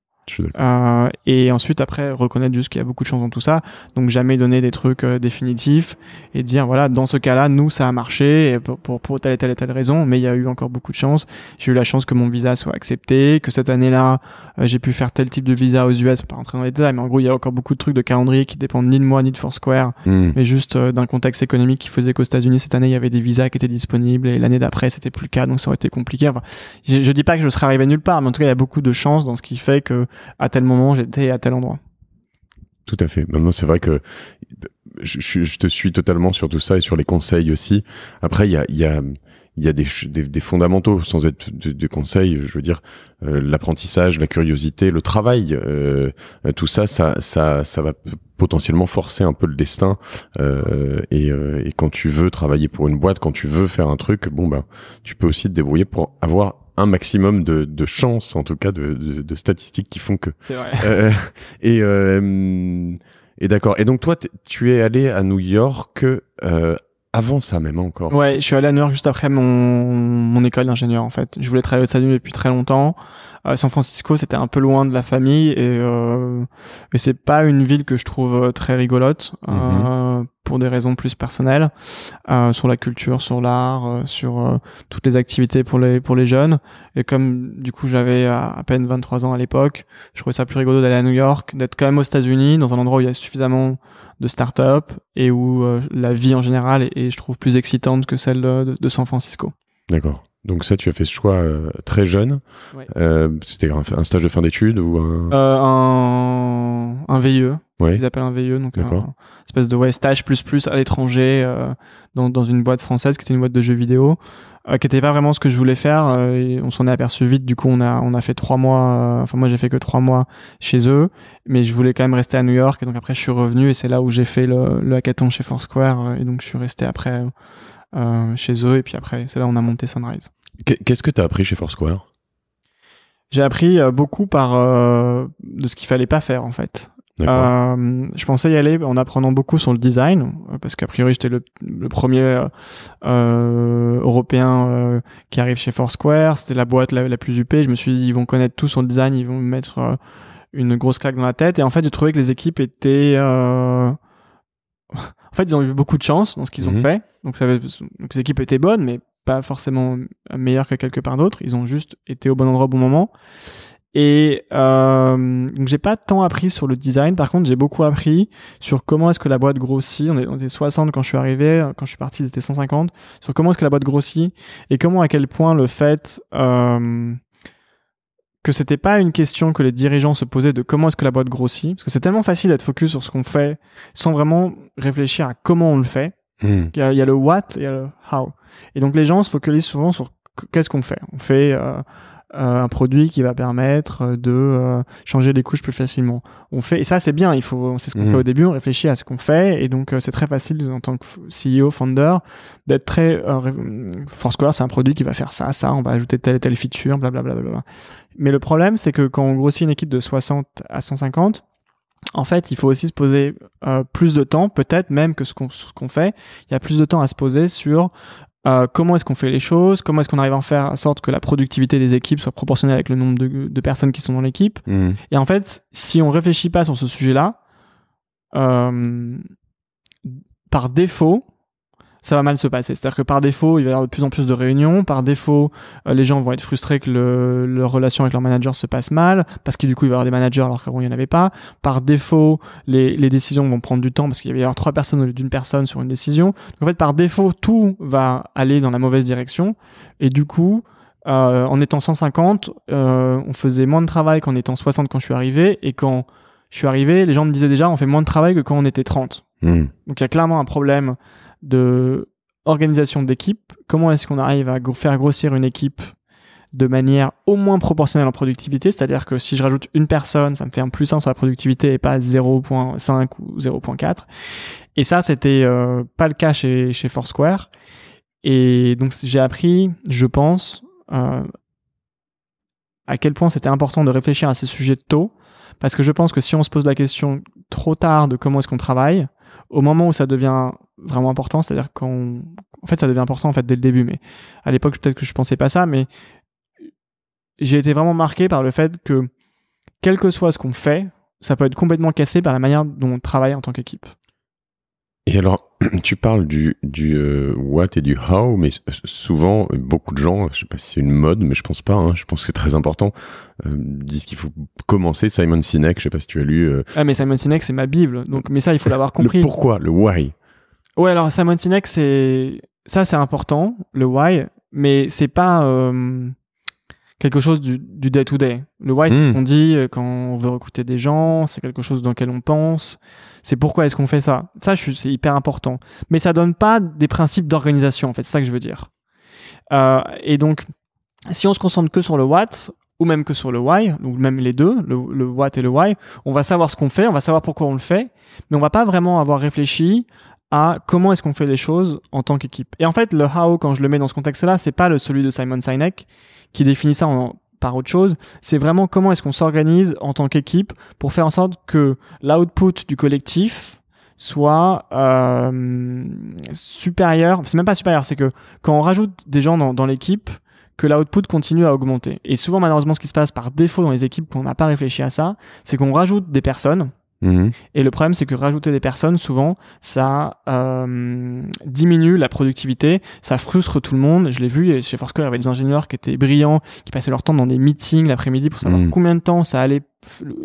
Euh, et ensuite, après, reconnaître juste qu'il y a beaucoup de chance dans tout ça. Donc, jamais donner des trucs euh, définitifs et dire, voilà, dans ce cas-là, nous, ça a marché pour, pour, pour, telle et telle et telle raison, mais il y a eu encore beaucoup de chance. J'ai eu la chance que mon visa soit accepté, que cette année-là, euh, j'ai pu faire tel type de visa aux US, pas rentrer dans les détails, mais en gros, il y a encore beaucoup de trucs de calendrier qui dépendent ni de moi, ni de Foursquare, Square hmm. mais juste d'un contexte économique qui faisait qu'aux États-Unis, cette année, il y avait des visas qui étaient disponibles et l'année d'après, c'était plus le cas, donc ça aurait été compliqué. Enfin, je, je dis pas que je serais arrivé nulle part, mais en tout cas, il y a beaucoup de chance dans ce qui fait que à tel moment j'étais à tel endroit. Tout à fait. Maintenant, c'est vrai que je, te suis totalement sur tout ça et sur les conseils aussi. Après, il y a, y a, y a des, fondamentaux, sans être des, conseils, je veux dire, euh, l'apprentissage, la curiosité, le travail, euh, tout ça, ça, ça, ça va potentiellement forcer un peu le destin. Euh, et, quand tu veux travailler pour une boîte, quand tu veux faire un truc, bon ben, tu peux aussi te débrouiller pour avoir un maximum de, de chances, en tout cas, de, de, de statistiques qui font que. Vrai. Euh, et euh, et d'accord. Et donc toi, tu es allé à New York euh, avant ça même encore. Ouais, je suis allé à New York juste après mon, mon école d'ingénieur en fait. Je voulais travailler aux états depuis très longtemps. Euh, San Francisco, c'était un peu loin de la famille et, euh, et c'est pas une ville que je trouve euh, très rigolote euh, mhm. pour des raisons plus personnelles euh, sur la culture, sur l'art, euh, sur toutes les activités pour les pour les jeunes. Et comme du coup j'avais à, peine 23 ans à l'époque, je trouvais ça plus rigolo d'aller à New York, d'être quand même aux États-Unis, dans un endroit où il y a suffisamment de start-up et où la vie en général est, je trouve plus excitante que celle de San Francisco. D'accord. Donc ça, tu as fait ce choix euh, très jeune. Euh, c'était un, stage de fin d'études ou un... Euh, un... un VIE. Ouais. Ils appellent un VIE, donc espèce de stage plus plus à l'étranger euh, dans, une boîte française qui était une boîte de jeux vidéo, qui n'était pas vraiment ce que je voulais faire. on s'en est aperçu vite. Du coup, on a on a fait trois mois. Enfin moi, j'ai fait que trois mois chez eux, mais je voulais quand même rester à New York. Et donc après, je suis revenu et c'est là où j'ai fait le, le hackathon chez Foursquare. Et donc je suis resté après euh, chez eux. Et puis après, c'est là où on a monté Sunrise. Qu'est-ce que tu as appris chez Foursquare j'ai appris euh, beaucoup par euh, de ce qu'il fallait pas faire en fait. Euh, je pensais y aller en apprenant beaucoup sur le design parce qu'a priori j'étais le, premier euh, européen qui arrive chez Foursquare, c'était la boîte la, plus upée. Je me suis dit ils vont connaître tout sur le design, ils vont me mettre une grosse claque dans la tête. Et en fait j'ai trouvé que les équipes étaient en fait, ils ont eu beaucoup de chance dans ce qu'ils ont mhm. fait. Donc, ça les équipes étaient bonnes, mais pas forcément meilleures que quelque part d'autre. Ils ont juste été au bon endroit au bon moment. Et euh, donc j'ai pas tant appris sur le design. Par contre, j'ai beaucoup appris sur comment est-ce que la boîte grossit. On, était 60 quand je suis arrivé. Quand je suis parti, ils étaient 150. Sur comment est-ce que la boîte grossit et comment à quel point le fait euh, que c'était pas une question que les dirigeants se posaient de comment est-ce que la boîte grossit, parce que c'est tellement facile d'être focus sur ce qu'on fait sans vraiment réfléchir à comment on le fait. Hmm. Il, y a, le what et il y a le how. Et donc les gens se focalisent souvent sur qu'est-ce qu'on fait. On fait euh, euh, un produit qui va permettre euh, de changer les couches plus facilement. On fait et ça c'est bien. Il faut c'est ce qu'on fait hmm. au début. On réfléchit à ce qu'on fait et donc c'est très facile en tant que CEO founder d'être très force hmm, Foursquare c'est un produit qui va faire ça ça. On va ajouter telle et telle feature blablabla. Bla, bla, mais le problème, c'est que quand on grossit une équipe de 60 à 150, en fait, il faut aussi se poser euh, plus de temps, peut-être même que ce qu'on fait. Il y a plus de temps à se poser sur euh, comment est-ce qu'on fait les choses, comment est-ce qu'on arrive à faire en sorte que la productivité des équipes soit proportionnelle avec le nombre de, personnes qui sont dans l'équipe. Mmh. Et en fait, si on réfléchit pas sur ce sujet-là, euh, par défaut, ça va mal se passer. C'est-à-dire que par défaut, il va y avoir de plus en plus de réunions. Par défaut, euh, les gens vont être frustrés que le, leur relation avec leur manager se passe mal, parce que du coup, il va y avoir des managers alors qu'avant, il n'y en avait pas. Par défaut, les, décisions vont prendre du temps, parce qu'il va y avoir trois personnes au lieu d'une personne sur une décision. Donc, en fait, par défaut, tout va aller dans la mauvaise direction. Et du coup, euh, en étant 150, euh, on faisait moins de travail qu'en étant 60 quand je suis arrivé. Et quand je suis arrivé, les gens me disaient déjà, on fait moins de travail que quand on était 30. Hmm. Donc il y a clairement un problème de organisation d'équipe, comment est-ce qu'on arrive à faire grossir une équipe de manière au moins proportionnelle en productivité, c'est-à-dire que si je rajoute une personne, ça me fait un plus 1 sur la productivité et pas 0.5 ou 0.4. Et ça, c'était euh, pas le cas chez, chez Foursquare. Et donc j'ai appris, je pense, euh, à quel point c'était important de réfléchir à ces sujets tôt, parce que je pense que si on se pose la question trop tard de comment est-ce qu'on travaille, au moment où ça devient vraiment important, c'est-à-dire qu'en en fait, ça devient important en fait dès le début. Mais à l'époque, peut-être que je pensais pas ça, mais j'ai été vraiment marqué par le fait que quel que soit ce qu'on fait, ça peut être complètement cassé par la manière dont on travaille en tant qu'équipe. Et alors, tu parles du, du euh, what et du how, mais souvent, beaucoup de gens, je sais pas si c'est une mode, mais je pense pas, hein, je pense que c'est très important, euh, disent qu'il faut commencer. Simon Sinek, je sais pas si tu as lu. Euh, ah, mais Simon Sinek, c'est ma Bible, donc, mais ça, il faut l'avoir compris. pourquoi, le why. Ouais, alors Simon Sinek, c'est ça, c'est important, le why, mais c'est pas euh, quelque chose du, day to day. Le why, c'est ce hmm. qu'on dit euh, quand on veut recruter des gens, c'est quelque chose dans lequel on pense. C'est pourquoi est-ce qu'on fait ça. Ça, c'est hyper important. Mais ça donne pas des principes d'organisation, en fait. C'est ça que je veux dire. Euh, et donc, si on se concentre que sur le what, ou même que sur le why, ou même les deux, le, le, what et le why, on va savoir ce qu'on fait, on va savoir pourquoi on le fait, mais on va pas vraiment avoir réfléchi à comment est-ce qu'on fait les choses en tant qu'équipe. Et en fait, le how, quand je le mets dans ce contexte-là, c'est pas le celui de Simon Sinek qui définit ça en, par autre chose. C'est vraiment comment est-ce qu'on s'organise en tant qu'équipe pour faire en sorte que l'output du collectif soit euh, supérieur. C'est même pas supérieur, c'est que quand on rajoute des gens dans, l'équipe, que l'output continue à augmenter. Et souvent, malheureusement, ce qui se passe par défaut dans les équipes qu'on n'a pas réfléchi à ça, c'est qu'on rajoute des personnes Mhm. Et le problème, c'est que rajouter des personnes, souvent, ça euh, diminue la productivité, ça frustre tout le monde. Je l'ai vu chez Foursquare, il y avait des ingénieurs qui étaient brillants, qui passaient leur temps dans des meetings l'après-midi pour savoir mhm. combien de temps ça allait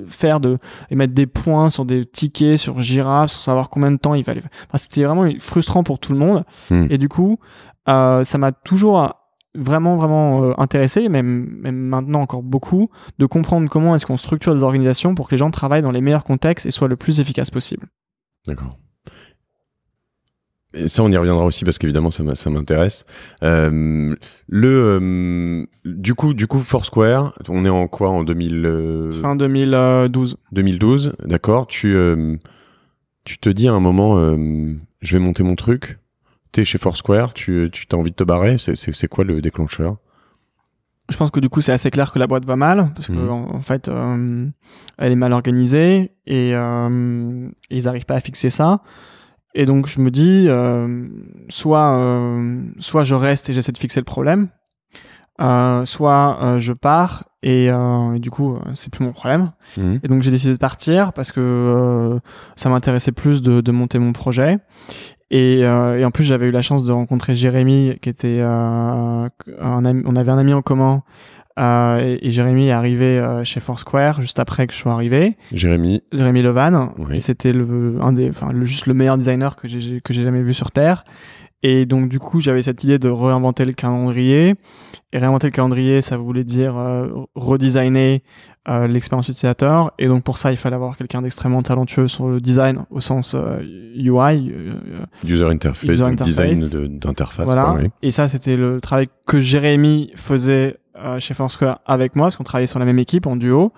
faire de et mettre des points sur des tickets, sur Jira, sur savoir combien de temps il fallait. Enfin, c'était vraiment frustrant pour tout le monde. Mhm. Et du coup, euh, ça m'a toujours vraiment vraiment euh, intéressé, même, même maintenant encore beaucoup, de comprendre comment est-ce qu'on structure des organisations pour que les gens travaillent dans les meilleurs contextes et soient le plus efficaces possible. D'accord. Et ça, on y reviendra aussi parce qu'évidemment, ça m'intéresse. Euh, le euh, du coup, du coup, Foursquare, on est en quoi en 2000 Fin 2012. 2012, d'accord. Tu tu te dis à un moment, je vais monter mon truc chez Foursquare, tu, tu as envie de te barrer, c'est quoi le déclencheur je pense que du coup c'est assez clair que la boîte va mal parce que mhm. en, fait euh, elle est mal organisée et euh, ils n'arrivent pas à fixer ça et donc je me dis euh, soit soit je reste et j'essaie de fixer le problème soit je pars et, du coup c'est plus mon problème mhm. et donc j'ai décidé de partir parce que ça m'intéressait plus de, de, monter mon projet euh, et, en plus, j'avais eu la chance de rencontrer Jérémy, qui était euh, un ami, on avait un ami en commun. Euh, et, Jérémy est arrivé chez Foursquare juste après que je sois arrivé. Jérémy. Jérémy Levan. C'était le, un des, enfin, juste le meilleur designer que j'ai que j'ai jamais vu sur terre. Et donc du coup, j'avais cette idée de réinventer le calendrier. Et réinventer le calendrier, ça voulait dire euh, redesigner euh, l'expérience utilisateur. Et donc pour ça, il fallait avoir quelqu'un d'extrêmement talentueux sur le design au sens UI, euh, user interface, design d'interface. Voilà. Et ça, c'était le travail que Jérémy faisait chez Foursquare avec moi, parce qu'on travaillait sur la même équipe en duo.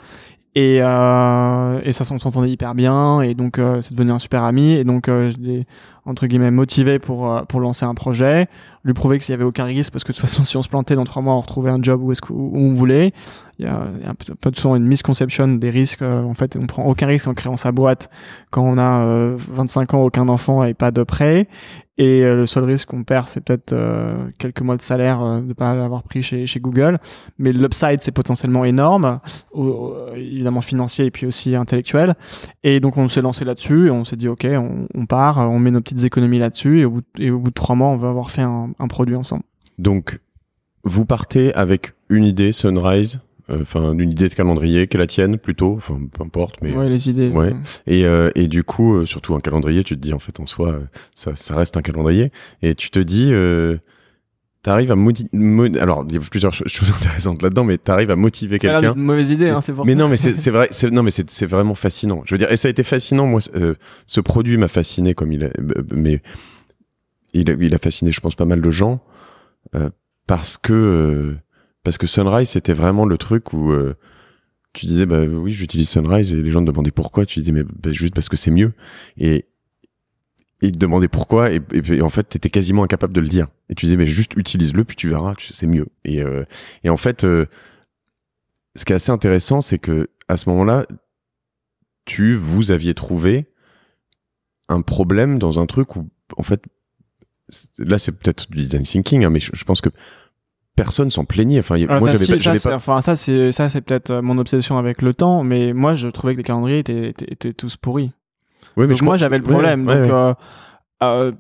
Euh, et, ça, s'entendait hyper bien. Et donc, euh, c'est devenu un super ami. Et donc, euh, je l'ai, entre guillemets, motivé pour, pour lancer un projet lui prouver qu'il n'y avait aucun risque parce que de toute façon si on se plantait dans trois mois on retrouvait un job où, est-ce qu'on on voulait il y a, pas de souvent une misconception des risques euh, en fait on prend aucun risque en créant sa boîte quand on a 25 euh, ans aucun enfant et pas de prêt et euh, le seul risque qu'on perd c'est peut-être quelques mois de salaire de ne pas l'avoir pris chez, Google mais l'upside c'est potentiellement énorme évidemment financier et puis aussi intellectuel et donc on s'est lancé là-dessus et on s'est dit ok on, part on met nos petites économies là-dessus et au bout et au bout de trois mois on va avoir fait un un produit ensemble. Donc, vous partez avec une idée, Sunrise, euh, enfin une idée de calendrier qui est la tienne plutôt enfin peu importe mais ouais les idées ouais. et euh, et du coup euh, surtout un calendrier tu te dis en fait en soi ça reste un calendrier et tu te dis T'arrives à motiver. Alors, il y a plusieurs choses intéressantes là-dedans, mais t'arrives à motiver quelqu'un. C'est une mauvaise idée, hein, c'est pour Mais non, mais c'est vrai. Non, mais c'est vraiment fascinant. Je veux dire, et ça a été fascinant. Moi, ce produit m'a fasciné comme il. Est, mais il, a fasciné, je pense, pas mal de gens euh, parce que euh, parce que Sunrise c'était vraiment le truc où euh, tu disais bah oui j'utilise Sunrise et les gens te demandaient pourquoi tu disais mais bah, juste parce que c'est mieux et ils te demandaient pourquoi et, en fait t'étais quasiment incapable de le dire et tu disais mais juste utilise-le puis tu verras c'est mieux et et en fait ce qui est assez intéressant c'est que à ce moment-là tu vous aviez trouvé un problème dans un truc où en fait là c'est peut-être du design thinking, hein, mais je, pense que personne s'en plaignait. Enfin, ah, moi, j'avais pas, ça, ça c'est ça c'est peut-être euh, mon obsession avec le temps, mais moi je trouvais que les calendriers étaient, tous pourris. mais donc, moi j'avais le problème. donc euh, euh,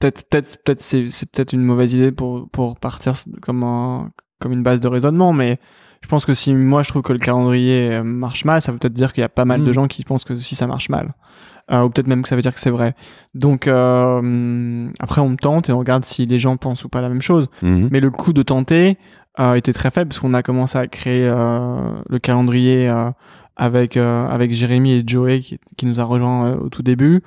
peut-être peut-être peut-être c'est peut-être une mauvaise idée pour pour partir comme comme une base de raisonnement, mais je pense que si moi je trouve que le calendrier euh, marche mal, ça veut peut-être dire qu'il y a pas mal de mm. gens qui pensent que si ça marche mal. Euh, ou peut-être même que ça veut dire que c'est vrai. Donc euh, après on tente et on regarde si les gens pensent ou pas la même chose. Mm-hmm. Mais le coût de tenter euh, était très faible parce qu'on a commencé à créer le calendrier avec avec Jérémy et Joey qui, nous a rejoint au tout début.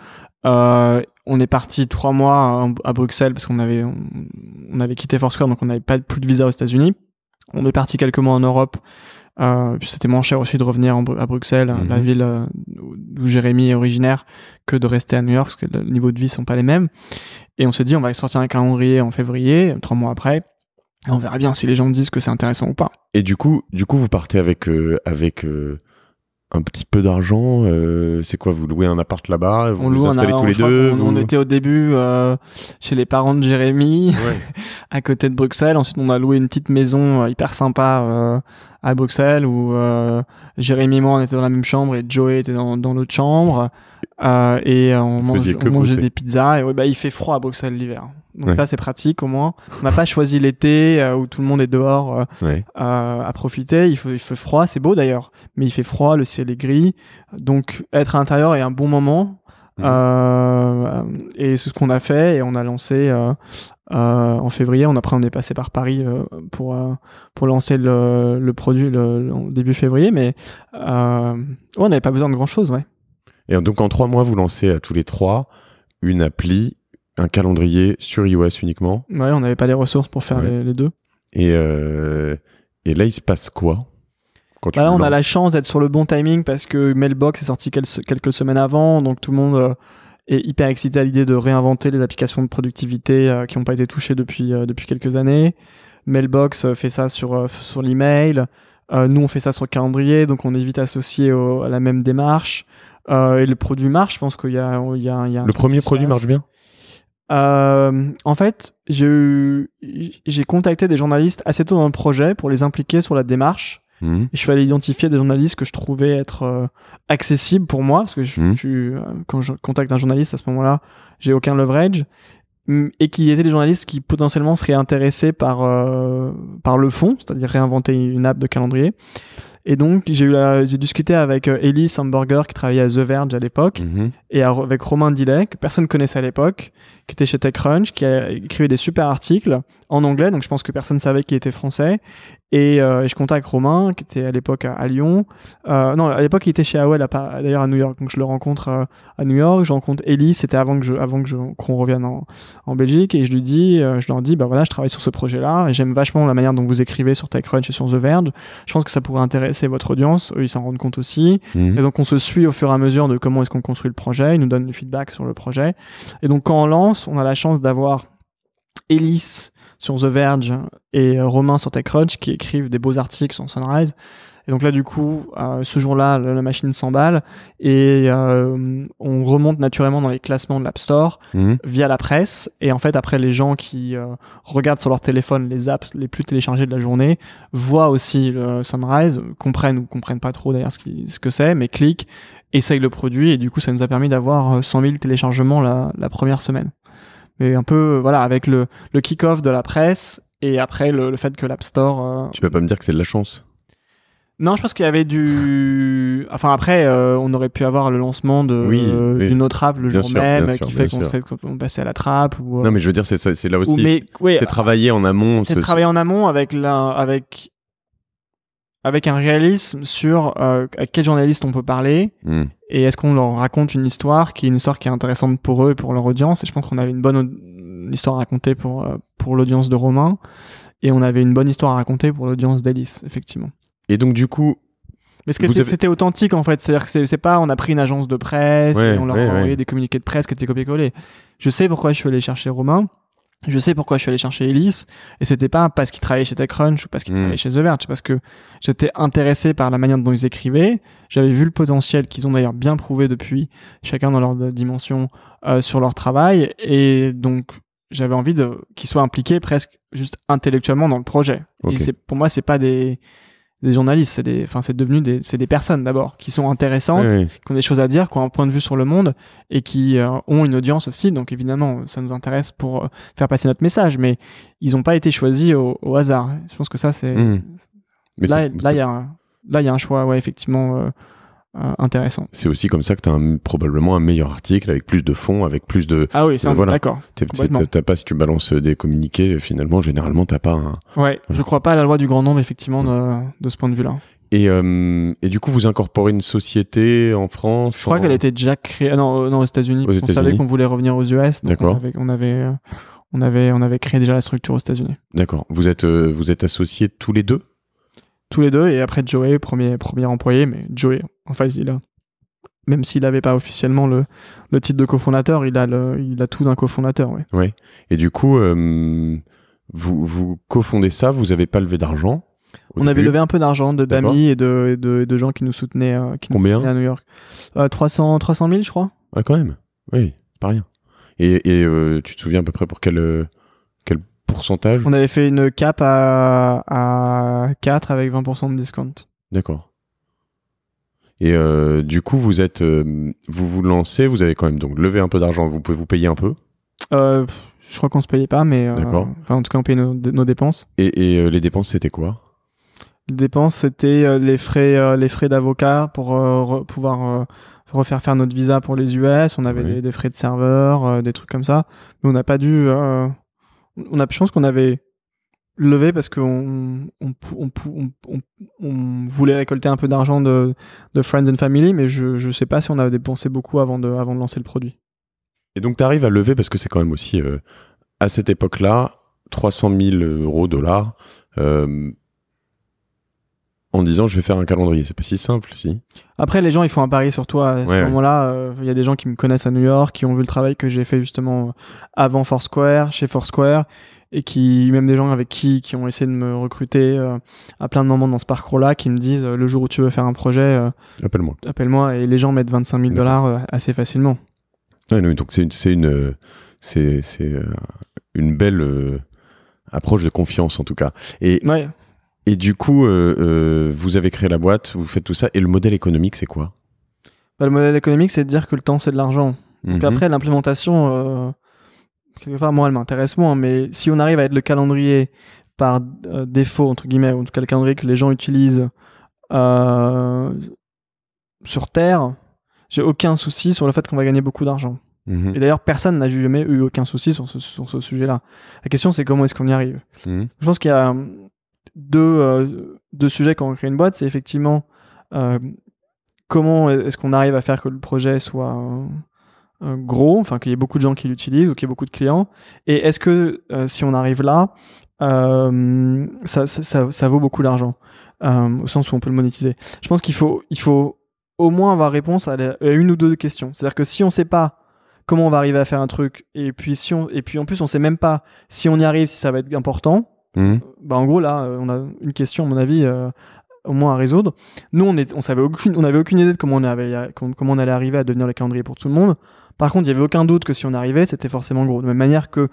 on est parti trois mois à, Bruxelles parce qu'on avait on, avait quitté Foursquare donc on n'avait pas plus de visa aux États-Unis on est parti quelques mois en Europe. Euh, c'était moins cher aussi de revenir à Bruxelles, hein, la mhm. ville euh, d'où Jérémy est originaire, que de rester à New York, parce que le niveau de vie sont pas les mêmes. Et on s'est dit, on va sortir avec un calendrier en février, trois mois après. Et on verra bien si les gens disent que c'est intéressant ou pas. Et du coup, du coup, vous partez avec euh, avec un petit peu d'argent. Euh, c'est quoi Vous louez un appart là-bas Vous vous installez tous les deux on, était au début euh, chez les parents de Jérémy, à côté de Bruxelles. Ensuite, on a loué une petite maison euh, hyper sympa euh, à Bruxelles où euh, Jérémy et moi, on était dans la même chambre et Joey était dans, dans l'autre chambre. et on, on mangeait des pizzas. Et ouais, bah, il fait froid à Bruxelles l'hiver. Donc ça, c'est pratique au moins. On n'a pas choisi l'été euh, où tout le monde est dehors euh, euh, à profiter. Il fait, froid, c'est beau d'ailleurs, mais il fait froid, le ciel est gris. Donc être à l'intérieur est un bon moment. Mhm. et c'est ce qu'on a fait et on a lancé en février. On, après, on est passé par Paris pour, pour lancer le, produit le, début février, mais on n'avait pas besoin de grand-chose. Ouais. Et donc en trois mois, vous lancez à tous les trois une appli un calendrier sur iOS uniquement. Ouais, on n'avait pas les ressources pour faire les, deux. Et, euh, et là, il se passe quoi bah là, on a la chance d'être sur le bon timing parce que Mailbox est sorti quelques semaines avant, donc tout le monde euh, est hyper excité à l'idée de réinventer les applications de productivité euh, qui n'ont pas été touchées depuis, euh, depuis quelques années. Mailbox fait ça sur, sur l'email. nous, on fait ça sur le calendrier, donc on est vite associé à la même démarche. et le produit marche, je pense qu'il y a, il y y a le premier produit marche bien. Euh, en fait, j'ai j'ai contacté des journalistes assez tôt dans le projet pour les impliquer sur la démarche. Mmh. Et je suis allé identifier des journalistes que je trouvais être euh, accessibles pour moi, parce que je, mmh. euh, quand je contacte un journaliste à ce moment-là, j'ai aucun leverage, et qui étaient des journalistes qui potentiellement seraient intéressés par euh, par le fond, c'est-à-dire réinventer une app de calendrier. Et donc, j'ai, eu discuté avec euh, Ellie Samburger, qui travaillait à The Verge à l'époque, mhm. et avec Romain Dillet, que personne connaissait à l'époque, qui était chez TechCrunch, qui a, écrivait des super articles en anglais, donc je pense que personne savait qu'il était français. Et, euh, je je contacte Romain, qui était à l'époque à, Lyon. Euh, non, à l'époque, il était chez AOL, d'ailleurs à New York. Donc, je le rencontre à New York. Je rencontre Ellie, c'était avant que je, avant que qu'on revienne en, en, Belgique. Et je lui dis, je leur dis, bah voilà, je travaille sur ce projet-là, et j'aime vachement la manière dont vous écrivez sur TechCrunch et sur The Verge. Je pense que ça pourrait intéresser c'est votre audience, eux ils s'en rendent compte aussi. Mhm. Et donc on se suit au fur et à mesure de comment est-ce qu'on construit le projet, ils nous donnent du feedback sur le projet. Et donc quand on lance, on a la chance d'avoir Elise sur The Verge et euh, Romain sur TechCrunch qui écrivent des beaux articles sur Sunrise et donc là, du coup, euh, ce jour-là, la machine s'emballe et euh, on remonte naturellement dans les classements de l'App Store mhm. via la presse. Et en fait, après, les gens qui euh, regardent sur leur téléphone les apps les plus téléchargées de la journée voient aussi le Sunrise, comprennent ou comprennent pas trop d'ailleurs ce, que c'est, mais cliquent, essayent le produit et du coup, ça nous a permis d'avoir 100 000 téléchargements la, la première semaine. Mais un peu, voilà, avec le, le kick-off de la presse et après le, le fait que l'App Store. Tu vas pas me dire que c'est de la chance non, je pense qu'il y avait du. Enfin, après, euh, on aurait pu avoir le lancement euh, d'une autre app le jour même, qui fait qu'on serait passé à la trappe. Ou, euh, Non, mais je veux dire, c'est là aussi. c'est travailler en amont. C'est travaillé travailler en amont avec, la, avec, avec un réalisme sur à quel journaliste on peut parler hmm. et est-ce qu'on leur raconte une histoire qui est une histoire qui est intéressante pour eux et pour leur audience. Et je pense qu'on avait une bonne histoire à raconter pour, pour l'audience de Romain et on avait une bonne histoire à raconter pour l'audience d'Alice, effectivement. Et donc, du coup. Mais ce que c'était authentique en fait, c'est-à-dire que c'est pas on a pris une agence de presse et on leur a envoyé des communiqués de presse qui étaient copiés-collés. Je sais pourquoi je suis allé chercher Romain, je sais pourquoi je suis allé chercher Elise, et c'était pas parce qu'ils travaillaient chez TechCrunch ou parce qu'ils hmm. travaillaient chez The Verge, C'est parce que j'étais intéressé par la manière dont ils écrivaient, j'avais vu le potentiel qu'ils ont d'ailleurs bien prouvé depuis, chacun dans leur dimension, euh, sur leur travail, et donc j'avais envie qu'ils soient impliqués presque juste intellectuellement dans le projet. c'est pour moi, c'est pas des des journalistes, c'est des, enfin, c'est devenu des, c'est des personnes d'abord qui sont intéressantes, qui ont des choses à dire, qui ont un point de vue sur le monde et qui euh, ont une audience aussi. Donc évidemment, ça nous intéresse pour euh, faire passer notre message, mais ils n'ont pas été choisis au, hasard. Je pense que ça, c'est là, il y a, un, choix, ouais, effectivement. Euh, euh, intéressant. C'est aussi comme ça que tu as probablement un meilleur article avec plus de fonds, avec plus de. Ah oui, c'est euh, un d'accord. T'as pas si tu balances euh, des communiqués, finalement, généralement, t'as pas un. Ouais, je crois pas à la loi du grand nombre, effectivement, de, ce point de vue-là. Et, et, du coup, vous incorporez une société en France Je crois qu'elle était déjà créée. Ah non, aux États-Unis. on savait qu'on voulait revenir aux US. D'accord. On avait, on avait, on avait, on avait créé déjà la structure aux États-Unis. D'accord. Vous êtes, vous êtes associés tous les deux tous les deux. Et après, Joey, premier, premier employé, mais Joey, en fait, il a, même s'il n'avait pas officiellement le, le titre de cofondateur, il a, le, il a tout d'un cofondateur. Oui. Ouais. Et du coup, euh, vous, vous cofondez ça, vous n'avez pas levé d'argent on avait levé un peu d'argent de d'amis et de, de, gens qui nous soutenaient, euh, qui Combien à New York. 300, 300 000, je crois. Ah, quand même. Oui, pas rien. Et, et euh, tu te souviens à peu près pour quel on avait fait une cap à, à 4 avec 20% de discount. D'accord. Et euh, du coup, vous êtes, euh, vous vous lancez, vous avez quand même donc levé un peu d'argent, vous pouvez vous payer un peu euh, Je crois qu'on se payait pas, mais enfin, en tout cas, on payait nos, dépenses. Et, les dépenses, c'était quoi Les dépenses, c'était les frais, les frais d'avocat pour pouvoir refaire faire notre visa pour les US. On avait des, des, frais de serveur, des trucs comme ça. Mais on n'a pas dû on a, je pense qu'on avait levé parce qu'on on, voulait récolter un peu d'argent de, Friends and Family, mais je ne sais pas si on a dépensé beaucoup avant de, lancer le produit. Et donc tu arrives à lever parce que c'est quand même aussi euh, à cette époque-là 300 000 euros dollars. Euh, en disant je vais faire un calendrier. C'est pas si simple, si. Après, les gens, ils font un pari sur toi. À ce moment-là, euh, il y a des gens qui me connaissent à New York, qui ont vu le travail que j'ai fait justement euh, avant Foursquare, chez Foursquare, et qui, même des gens avec qui, qui ont essayé de me recruter euh, à plein de moments dans ce parcours-là, qui me disent le jour où tu veux faire un projet, appelle-moi. Appelle-moi, et les gens mettent 25 000 dollars assez facilement. Ouais, donc c'est une, c'est une, c'est, une belle approche de confiance en tout cas. Et et du coup, euh, euh, vous avez créé la boîte, vous faites tout ça. Et le modèle économique, c'est quoi bah, Le modèle économique, c'est de dire que le temps, c'est de l'argent. Donc mhm. après, l'implémentation, euh, quelque part, moi, elle m'intéresse moins. Mais si on arrive à être le calendrier par défaut, entre guillemets, ou en tout cas le calendrier que les gens utilisent sur Terre, j'ai aucun souci sur le fait qu'on va gagner beaucoup d'argent. Mhm. Et d'ailleurs, personne n'a jamais eu aucun souci sur ce, sujet-là. La question, c'est comment est-ce qu'on y arrive. Mhm. Je pense qu'il y a euh, deux, sujets quand on crée une boîte, c'est effectivement euh, comment est-ce qu'on arrive à faire que le projet soit euh, gros, enfin qu'il y ait beaucoup de gens qui l'utilisent ou qu'il y ait beaucoup de clients, et est-ce que si on arrive là, ça, vaut beaucoup d'argent, au sens où on peut le monétiser. Je pense qu'il faut, il faut au moins avoir réponse à, une ou deux questions. C'est-à-dire que si on ne sait pas comment on va arriver à faire un truc, et puis, si on, et puis en plus on ne sait même pas si on y arrive, si ça va être important, Hmm. Bah, en gros, là, euh, on a une question, à mon avis, euh, au moins à résoudre. Nous, on est, on savait aucune, on avait aucune idée de comment on, avait, euh, comment, on allait arriver à devenir le calendrier pour tout le monde. Par contre, il n'y avait aucun doute que si on arrivait, c'était forcément gros. De même manière que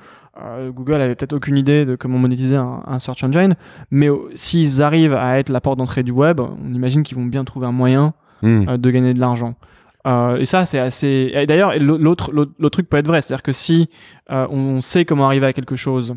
Google avait peut-être aucune idée de comment monétiser un, search engine, mais oh, s'ils arrivent à être la porte d'entrée du web, on imagine qu'ils vont bien trouver un moyen hmm. de gagner de l'argent. et ça, c'est assez. Et d'ailleurs, l'autre, l'autre truc peut être vrai, c'est-à-dire que si on sait comment arriver à quelque chose,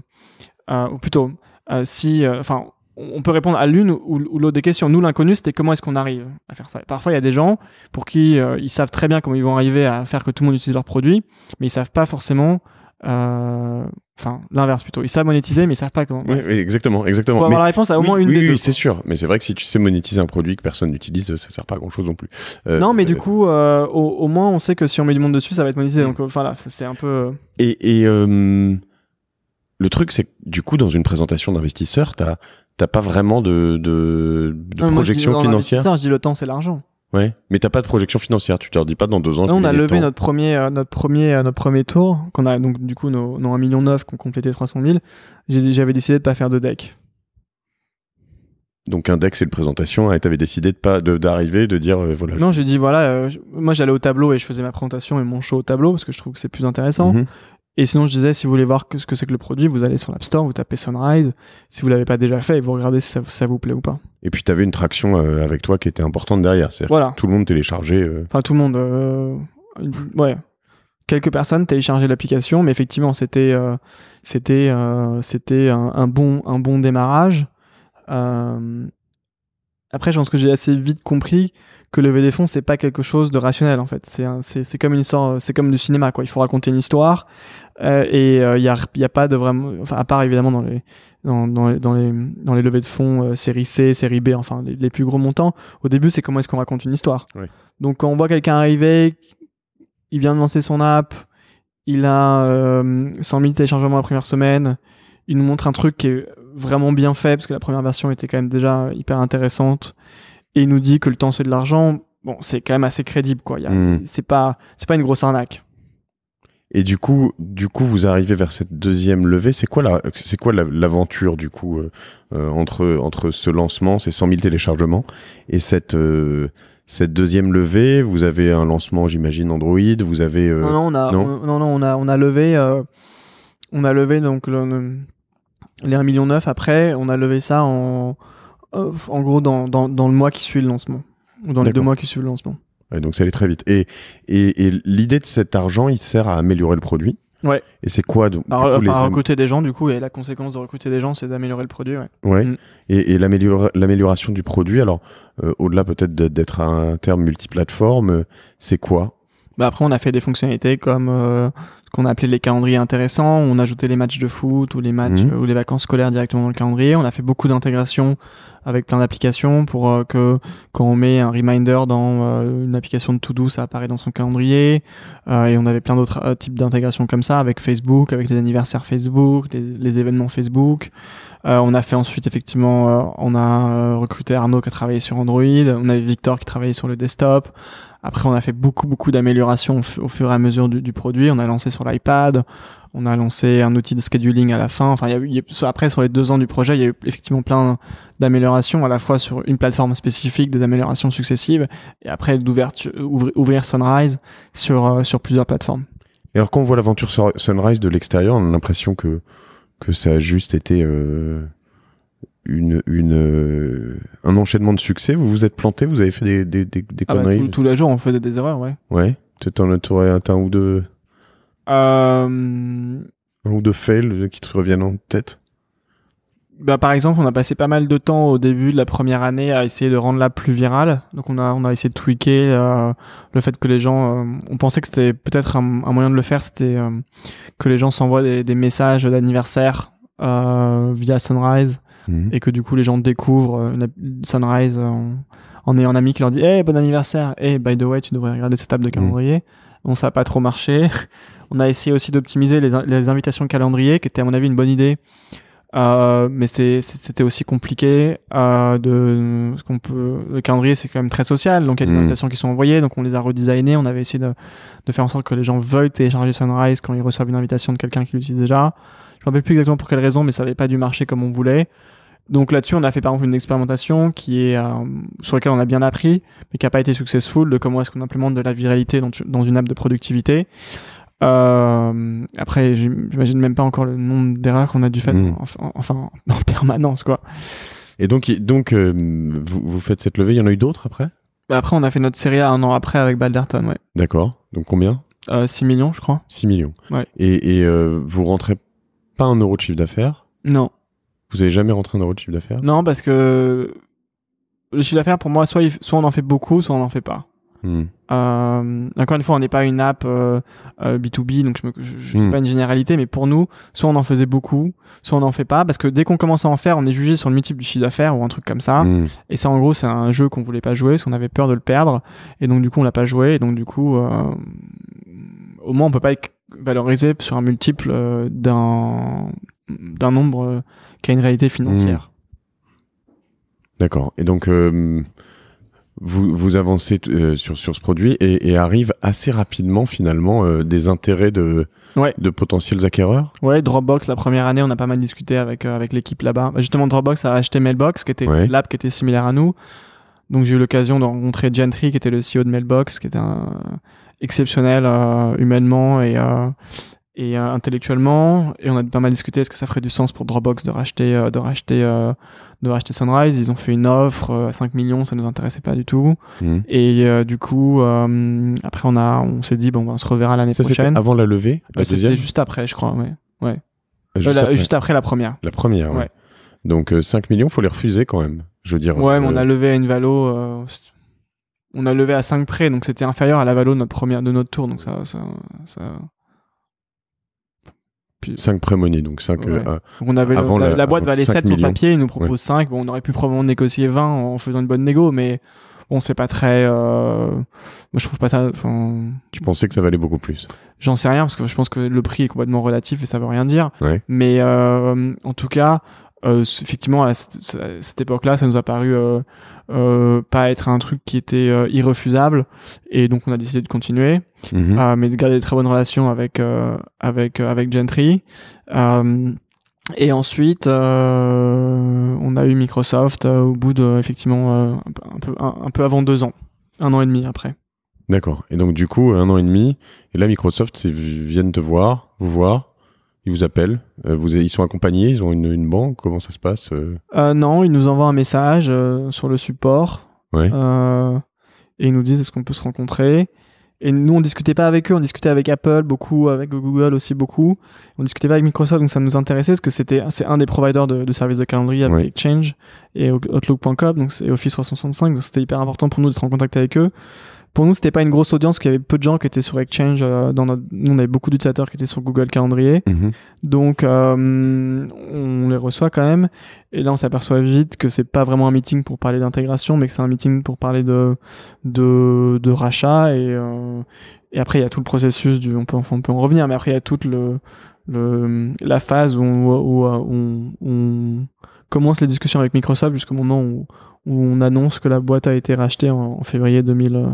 ou plutôt, euh, si, euh, enfin, on peut répondre à l'une ou, l'autre des questions. Nous, l'inconnu, c'était comment est-ce qu'on arrive à faire ça. parfois, il y a des gens pour qui euh, ils savent très bien comment ils vont arriver à faire que tout le monde utilise leur produit, mais ils savent pas forcément enfin l'inverse plutôt ils savent monétiser mais ils savent pas comment oui, exactement exactement pour avoir la réponse à au moins une des deux c'est sûr mais c'est vrai que si tu sais monétiser un produit que personne n'utilise ça sert pas à grand chose non plus non mais du coup au, moins on sait que si on met du monde dessus ça va être monétisé mm. donc enfin c'est un peu et le truc, c'est que du coup, dans une présentation d'investisseur, tu t'as pas vraiment de, de, projection financière. Je dis le temps, c'est l'argent. Ouais, mais t'as pas de projection financière. Tu te dis pas dans deux ans. on a levé notre premier, euh, notre premier, euh, notre premier tour qu'on a donc du coup nos, nos million neuf qu'on complétait 300 000. J'avais décidé de pas faire de deck. Donc un deck c'est une présentation et avais décidé de pas d'arriver de, dire euh, voilà. Non j'ai dit voilà moi j'allais au tableau et je faisais ma présentation et mon show au tableau parce que je trouve que c'est plus intéressant. Mhm. Et sinon, je disais, si vous voulez voir ce que c'est que le produit, vous allez sur l'App Store, vous tapez Sunrise, si vous l'avez pas déjà fait, et vous regardez si ça, vous plaît ou pas. Et puis, tu avais une traction euh, avec toi qui était importante derrière. C'est-à-dire voilà. tout le monde téléchargeait. Euh. Enfin, tout le monde. Euh, ouais. Quelques personnes téléchargeaient l'application, mais effectivement, c'était c'était c'était un, un, bon un bon démarrage. Après, je pense que j'ai assez vite compris que lever des fonds, c'est pas quelque chose de rationnel en fait. C'est c'est comme une sorte, euh, c'est comme du cinéma quoi. Il faut raconter une histoire euh, et il euh, n'y a, y a pas de vraiment, enfin à part évidemment dans les dans, dans, les, dans, les, dans les levées de fonds série C, série B, enfin les, plus gros montants. Au début, c'est comment est-ce qu'on raconte une histoire. Donc quand on voit quelqu'un arriver, il vient de lancer son app, il a 100 000 téléchargements la première semaine, il nous montre un truc qui est vraiment bien fait parce que la première version était quand même déjà hyper intéressante et il nous dit que le temps c'est de l'argent, bon, c'est quand même assez crédible, quoi. Mmh. C'est pas, c'est pas une grosse arnaque. Et du coup, du coup, vous arrivez vers cette deuxième levée. C'est quoi la, c'est quoi l'aventure du coup euh, euh, entre entre ce lancement, ces 100 000 téléchargements, et cette euh, cette deuxième levée Vous avez un lancement, j'imagine, Android. Vous avez non, non, on a on, a levé on a levé donc les 1 million 9 après. On a levé ça en euh, en gros, dans, dans, dans, le mois qui suit le lancement. Ou dans les deux mois qui suivent le lancement. Ouais, donc ça allait très vite. Et, et, et l'idée de cet argent, il sert à améliorer le produit. Ouais. Et c'est quoi donc, Alors, euh, recruter des gens, du coup, et la conséquence de recruter des gens, c'est d'améliorer le produit. Ouais. ouais. Mm. Et, et l'amélioration du produit, alors euh, au-delà peut-être d'être un terme multiplateforme, c'est quoi bah Après, on a fait des fonctionnalités comme ce qu'on a appelé les calendriers intéressants. On a ajouté les matchs de foot ou les matchs mhm. ou les vacances scolaires directement dans le calendrier. On a fait beaucoup d'intégrations avec plein d'applications pour euh, que quand on met un reminder dans euh, une application de to-do, ça apparaît dans son calendrier. Euh, et on avait plein d'autres types d'intégrations comme ça avec Facebook, avec les anniversaires Facebook, les, événements Facebook. on a fait ensuite effectivement, on a recruté Arnaud qui a travaillé sur Android, on avait Victor qui travaillait sur le desktop. Après, on a fait beaucoup beaucoup d'améliorations au, fur et à mesure du produit. On a lancé sur l'iPad. On a lancé un outil de scheduling à la fin. Enfin, après, sur les deux ans du projet, il y a eu effectivement plein d'améliorations, à la fois sur une plateforme spécifique, des améliorations successives, et après d'ouverture, ouvrir, Sunrise sur, euh, sur plusieurs plateformes. Et alors, quand on voit l'aventure Sunrise de l'extérieur, on a l'impression que, que ça a juste été euh, une, euh, un enchaînement de succès. Vous vous êtes planté, vous avez fait des, ah bah, conneries. tout, tout jour, on faisait des erreurs, ouais. Ouais. Peut-être en un ou deux. Euh... Ou de fails qui te reviennent en tête bah, par exemple, on a passé pas mal de temps au début de la première année à essayer de rendre la plus virale. Donc on a on a essayé de tweaker euh, le fait que les gens, euh, on pensait que c'était peut-être un, moyen de le faire, c'était euh, que les gens s'envoient des, des, messages d'anniversaire via Sunrise mhm. et que du coup les gens découvrent Sunrise en, ayant un ami qui leur dit "Hey, bon anniversaire. Hey, by the way, tu devrais regarder cette table de mhm. calendrier." Bon, ça a pas trop marché. On a essayé aussi d'optimiser les, invitations calendrier, qui était à mon avis une bonne idée. Euh, mais c'était aussi compliqué euh, de ce qu'on peut le calendrier c'est quand même très social donc il y a des mm. invitations qui sont envoyées donc on les a redessinées. on avait essayé de, de, faire en sorte que les gens veuillent télécharger Sunrise quand ils reçoivent une invitation de quelqu'un qui l'utilise déjà je me rappelle plus exactement pour quelle raison mais ça n'avait pas dû marcher comme on voulait donc là-dessus on a fait par exemple une expérimentation qui est euh, sur laquelle on a bien appris mais qui a pas été successful de comment est-ce qu'on implémente de la viralité dans, dans une app de productivité euh, après, j'imagine même pas encore le nombre d'erreurs qu'on a dû faire, hmm. en, enfin en permanence, quoi. Et donc, donc euh, vous, vous, faites cette levée. Il y en a eu d'autres après bah, Après, on a fait notre série A un an après avec Balderton, ouais. D'accord. Donc combien 6 euh, millions, je crois. 6 millions. Ouais. Et, vous rentrez pas un euro de chiffre d'affaires Non. Vous avez jamais rentré un euro de chiffre d'affaires Non, parce que le chiffre d'affaires, pour moi, soit, soit on en fait beaucoup, soit on en fait pas. Euh, encore une fois, on n'est pas une app B2B, euh, euh, donc je ne je, hmm. pas une généralité, mais pour nous, soit on en faisait beaucoup, soit on n'en fait pas, parce que dès qu'on commence à en faire, on est jugé sur le multiple du chiffre d'affaires ou un truc comme ça. Hmm. Et ça, en gros, c'est un jeu qu'on voulait pas jouer, parce qu'on avait peur de le perdre, et donc du coup, on l'a pas joué, et donc du coup, au moins, on peut pas être valorisé sur un multiple d'un d'un nombre qui a une réalité financière. Hmm. D'accord. Et donc vous, vous avancez euh, sur, sur ce produit et, et arrive assez rapidement finalement euh, des intérêts de, de potentiels acquéreurs Ouais, Dropbox, la première année, on a pas mal discuté avec, euh, avec l'équipe là-bas. Bah, justement, Dropbox a acheté Mailbox, qui était l'app qui était similaire à nous. Donc j'ai eu l'occasion de rencontrer Gentry, qui était le CEO de Mailbox, qui était un, exceptionnel humainement et, et euh, intellectuellement et on a pas mal discuté est-ce que ça ferait du sens pour Dropbox de racheter euh, de racheter euh, de racheter Sunrise ils ont fait une offre à 5 millions ça nous intéressait pas du tout mhm. et du coup après on a on s'est dit bon on se reverra l'année prochaine avant la levée la deuxième juste après je crois ouais ouais ah, juste, après. la première la première ouais, donc 5 millions faut les refuser quand même je veux dire ouais mais on a levé à une valo on a levé à 5 près donc c'était inférieur à la valo de notre première de notre tour donc ça, ça, ça 5 prémonies, donc 5 euh, on avait avant la, boîte valait 7 papier, ils nous propose 5. Bon, on aurait pu probablement négocier 20 en faisant une bonne négo, mais bon, c'est pas très. Euh, moi, je trouve pas ça. Tu pensais que ça valait beaucoup plus J'en sais rien parce que je pense que le prix est complètement relatif et ça veut rien dire. Mais euh, en tout cas, effectivement, à cette époque-là, ça nous a paru euh, pas être un truc qui était euh, irrefusable et donc on a décidé de continuer mhm. euh, mais de garder de très bonnes relations avec avec avec Gentry et ensuite on a eu Microsoft au bout de effectivement un peu un, peu avant deux ans un an et demi après d'accord et donc du coup un an et demi et là Microsoft viennent te voir vous voir ils vous appellent euh, Ils sont accompagnés Ils ont une, une banque Comment ça se passe euh euh, Non, ils nous envoient un message sur le support. Ouais. et ils nous disent est-ce qu'on peut se rencontrer Et nous, on discutait pas avec eux, on discutait avec Apple beaucoup, avec Google aussi beaucoup. On discutait pas avec Microsoft, donc ça nous intéressait parce que c'était, c'est un des providers de, services de calendrier avec Change Exchange et Outlook.com, donc c'est Office 365, donc c'était hyper important pour nous d'être en contact avec eux. Pour nous, c'était pas une grosse audience, qu'il y avait peu de gens qui étaient sur Exchange. Euh, dans Nous, on avait beaucoup d'utilisateurs qui étaient sur Google Calendrier. Mhm. Donc, euh, on les reçoit quand même. Et là, on s'aperçoit vite que c'est pas vraiment un meeting pour parler d'intégration, mais que c'est un meeting pour parler de, de, rachat. Euh, et, après, il y a tout le processus du. On peut, enfin, on peut en revenir, mais après, il y a toute le, le, la phase où on, commence les discussions avec Microsoft jusqu'au moment où, on annonce que la boîte a été rachetée en février 2000,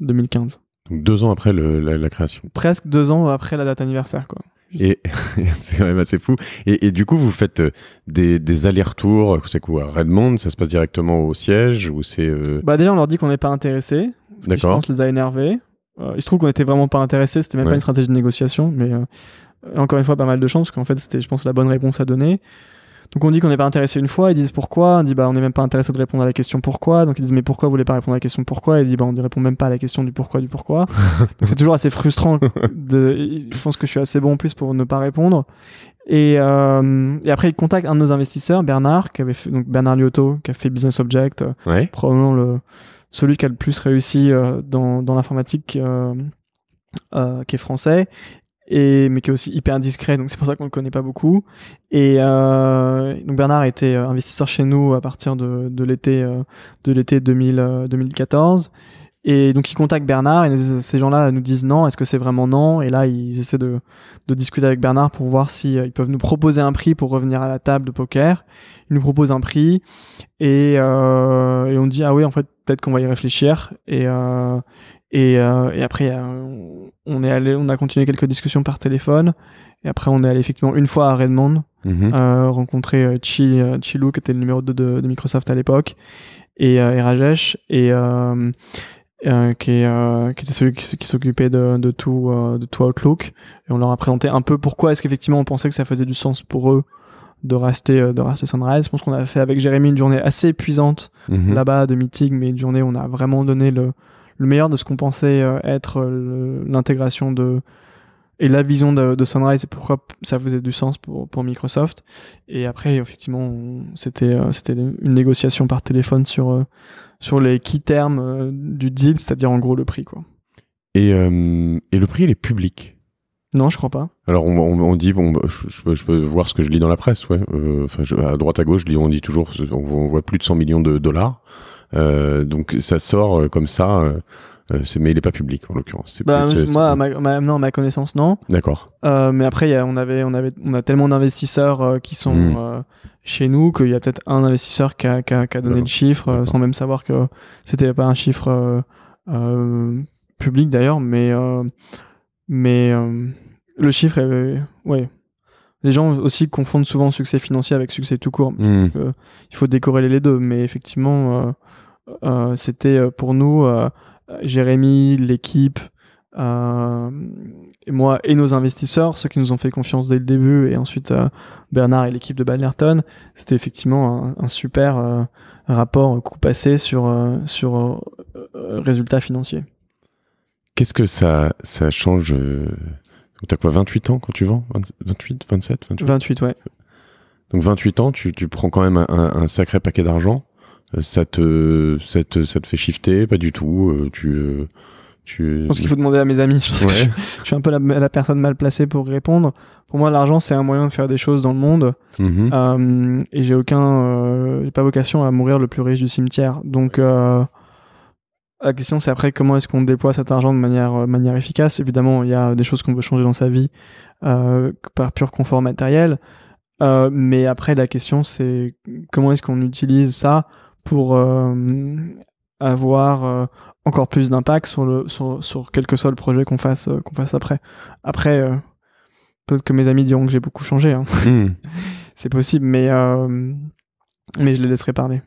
2015. Donc deux ans après le, la, création. Presque deux ans après la date anniversaire, quoi. Et c'est quand même assez fou. Et, et, du coup, vous faites euh, des, des allers-retours, euh, c'est quoi, à Redmond Ça se passe directement au siège ou c'est euh, Bah déjà, on leur dit qu'on n'est pas intéressé. D'accord. Je pense les a énervés. il se trouve qu'on n'était vraiment pas intéressé. C'était même pas une stratégie de négociation, mais encore une fois, pas mal de chance parce qu'en fait, c'était, je pense, la bonne réponse à donner. Donc on dit qu'on n'est pas intéressé une fois, ils disent pourquoi, on dit bah on n'est même pas intéressé de répondre à la question pourquoi, donc ils disent mais pourquoi vous voulez pas répondre à la question pourquoi, et ils disent bah on ne répond même pas à la question du pourquoi du pourquoi. donc c'est toujours assez frustrant. De... Je pense que je suis assez bon en plus pour ne pas répondre. Et, euh, après, ils contactent un de nos investisseurs, Bernard, qui avait fait, donc Bernard Liotto, qui a fait Business Object, euh, probablement le, celui qui a le plus réussi euh, dans, dans l'informatique, qui est français, et mais qui est aussi hyper indiscret, donc c'est pour ça qu'on le connaît pas beaucoup. Et euh, donc Bernard était euh, investisseur chez nous à partir de, de l'été euh, de l'été 2000, 2014. Euh, et donc ils contactent Bernard et ces gens-là nous disent non, est-ce que c'est vraiment non Et là ils essaient de, de discuter avec Bernard pour voir s'ils peuvent nous proposer un prix pour revenir à la table de poker. Ils nous proposent un prix et, euh, et on dit ah oui en fait peut-être qu'on va y réfléchir et, euh, euh, et, après, euh, on, est allé, on a continué quelques discussions par téléphone. Et après, on est allé effectivement une fois à Redmond mhm. euh, rencontrer Chi, Chi Lu, qui était le numéro 2 de, Microsoft à l'époque, et, Rajesh, et, qui, était celui qui, s'occupait de, tout, de Outlook. Et on leur a présenté un peu pourquoi est-ce qu'effectivement on pensait que ça faisait du sens pour eux de rester de rester Sunrise. Je pense qu'on a fait avec Jérémy une journée assez épuisante mhm. là-bas de meeting, mais une journée où on a vraiment donné le, le meilleur de ce qu'on pensait euh, être euh, l'intégration de et la vision de, Sunrise et pourquoi ça faisait du sens pour, pour Microsoft. Et après, effectivement, c'était euh, c'était une négociation par téléphone sur sur les key termes du deal, c'est-à-dire en gros le prix, quoi. Et, et le prix, il est public. Non, je crois pas. Alors on, on, dit bon, bah, je, peux, voir ce que je lis dans la presse, ouais. Enfin, à droite à gauche, on dit toujours, on voit plus de 100 millions de dollars. Euh, donc ça sort euh, comme ça. Euh, mais il n'est pas public en l'occurrence. Bah, moi, à ma, non, ma connaissance, non. D'accord. mais après, on, avait, on, avait, on a tellement d'investisseurs qui sont hmm. chez nous qu'il y a peut-être un investisseur qui a, donné le chiffre sans même savoir que c'était pas un chiffre public d'ailleurs, mais, mais le chiffre, est, ouais, les gens aussi confondent souvent succès financier avec succès tout court. Hmm. Euh, il faut décorréler les deux, mais effectivement, euh, euh, c'était pour nous, Jérémy, l'équipe, moi et nos investisseurs, ceux qui nous ont fait confiance dès le début, et ensuite Bernard et l'équipe de Bannerton, c'était effectivement un, super rapport coup passé sur, sur résultats financiers. Qu'est-ce que ça, ça change donc t'as quoi, 28 ans quand tu vends 28, 27 28, ouais. Donc 28 ans, tu, tu prends quand même un, sacré paquet d'argent. Euh, ça te, ça te, ça te fait shifter, pas du tout. Euh, tu, euh, tu... Je pense qu'il faut demander à mes amis. Je pense que je, suis un peu la, personne mal placée pour répondre. Pour moi, l'argent, c'est un moyen de faire des choses dans le monde. Mm-hmm. et j'ai aucun, j'ai pas vocation à mourir le plus riche du cimetière. Donc, la question, c'est après comment est-ce qu'on déploie cet argent de manière, euh, manière efficace. Évidemment, il y a des choses qu'on veut changer dans sa vie euh, par pur confort matériel. Euh, mais après, la question, c'est comment est-ce qu'on utilise ça pour avoir encore plus d'impact sur, le, sur, sur quel que soit le projet qu'on fasse, qu'on fasse après. Après, peut-être que mes amis diront que j'ai beaucoup changé. Hein. Mmh. c'est possible, mais, mais je les laisserai parler.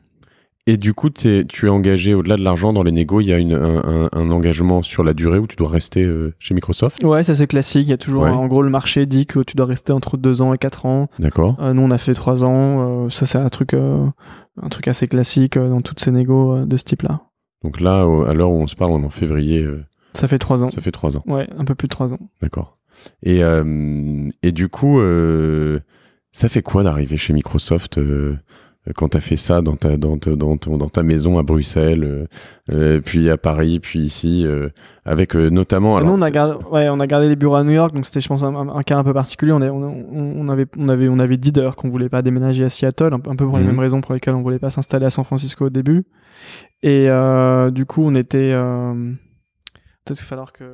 Et du coup, es, tu es engagé au-delà de l'argent dans les négos. Il y a un, engagement sur la durée où tu dois rester euh, chez Microsoft. Ouais, ça c'est classique. Il y a toujours, en gros, le marché dit que tu dois rester entre 2 ans et 4 ans. D'accord. Euh, nous, on a fait 3 ans. Euh, ça, c'est un truc, un truc assez classique dans toutes ces négos de ce type-là. Donc là, à l'heure où on se parle, on est en février. ça fait 3 ans. Ça fait 3 ans. Ouais, un peu plus de 3 ans. D'accord. Et, et du coup, ça fait quoi d'arriver chez Microsoft euh, quand tu as fait ça dans ta, dans, dans, dans ta maison à Bruxelles, euh, euh, puis à Paris, puis ici, avec notamment. Alors, on a, gardé, ouais, on a gardé les bureaux à New York, donc c'était, je pense, un, cas un peu particulier. On, on, avait, on, avait, on avait dit d'ailleurs qu'on voulait pas déménager à Seattle, un, peu pour les mhm. mêmes raisons pour lesquelles on voulait pas s'installer à San Francisco au début. Et du coup, on était. Peut-être qu'il va falloir que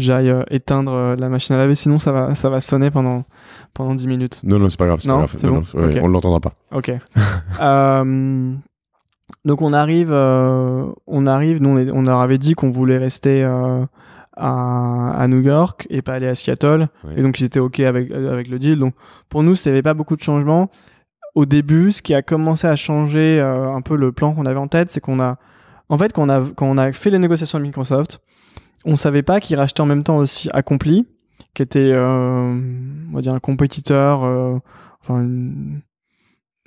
j'aille euh, éteindre euh, la machine à laver, sinon ça va, ça va sonner pendant, pendant 10 minutes. Non, non, c'est pas grave. c'est pas grave. On l'entendra pas. Ok. Euh, donc on arrive, on arrive, nous on, leur avait dit qu'on voulait rester à, New York et pas aller à Seattle. Et donc ils étaient ok avec, avec le deal. Donc pour nous, il n'y avait pas beaucoup de changements. Au début, ce qui a commencé à changer un peu le plan qu'on avait en tête, c'est qu'on a, en fait, quand a, quand on a fait les négociations avec Microsoft, on savait pas qu'ils rachetaient en même temps aussi Accompli, qui était, euh, va dire, un compétiteur, euh, une,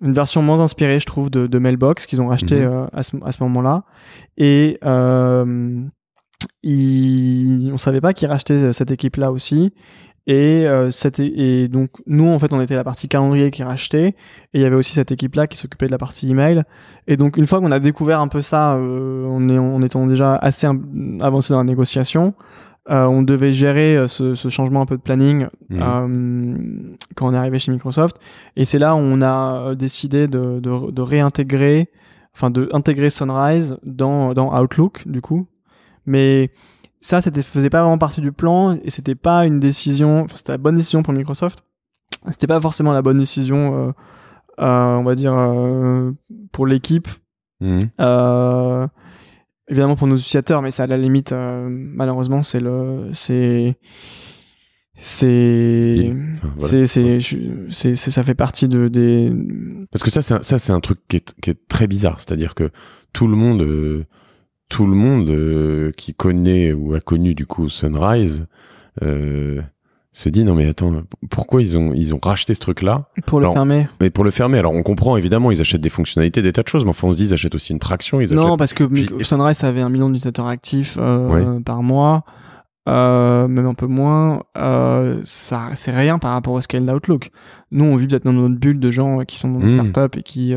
version moins inspirée, je trouve, de, Mailbox qu'ils ont racheté mhm. euh, à ce, moment-là. Et on ne savait pas qu'ils rachetaient cette équipe-là aussi. Et, euh, et donc nous en fait on était la partie calendrier qui rachetait et il y avait aussi cette équipe là qui s'occupait de la partie email et donc une fois qu'on a découvert un peu ça euh, on est, en étant déjà assez avancé dans la négociation euh, on devait gérer euh, ce, ce, changement un peu de planning mmh. quand on est arrivé chez Microsoft et c'est là où on a décidé de, de, de réintégrer enfin de intégrer Sunrise dans, dans Outlook du coup mais ça, ça faisait pas vraiment partie du plan et c'était pas une décision. Enfin, c'était la bonne décision pour Microsoft. C'était pas forcément la bonne décision, euh, euh, on va dire, euh, pour l'équipe. Mhm. évidemment pour nos utilisateurs, mais ça à la limite, malheureusement, c'est le, c'est, c'est, c'est, ça fait partie de des. Parce que ça, c'est ça, c'est un truc qui est, qui est très bizarre. C'est-à-dire que tout le monde tout le monde euh, qui connaît ou a connu du coup Sunrise euh, se dit non mais attends pourquoi ils ont ils ont racheté ce truc là pour le fermer mais pour le fermer alors on comprend évidemment ils achètent des fonctionnalités des tas de choses mais enfin on se dit ils achètent aussi une traction ils non parce que Sunrise avait un million d'utilisateurs actifs euh, par mois même un peu moins ça c'est rien par rapport à ce scale d'Outlook nous on vit peut-être dans notre bulle de gens qui sont dans des hmm. startups et qui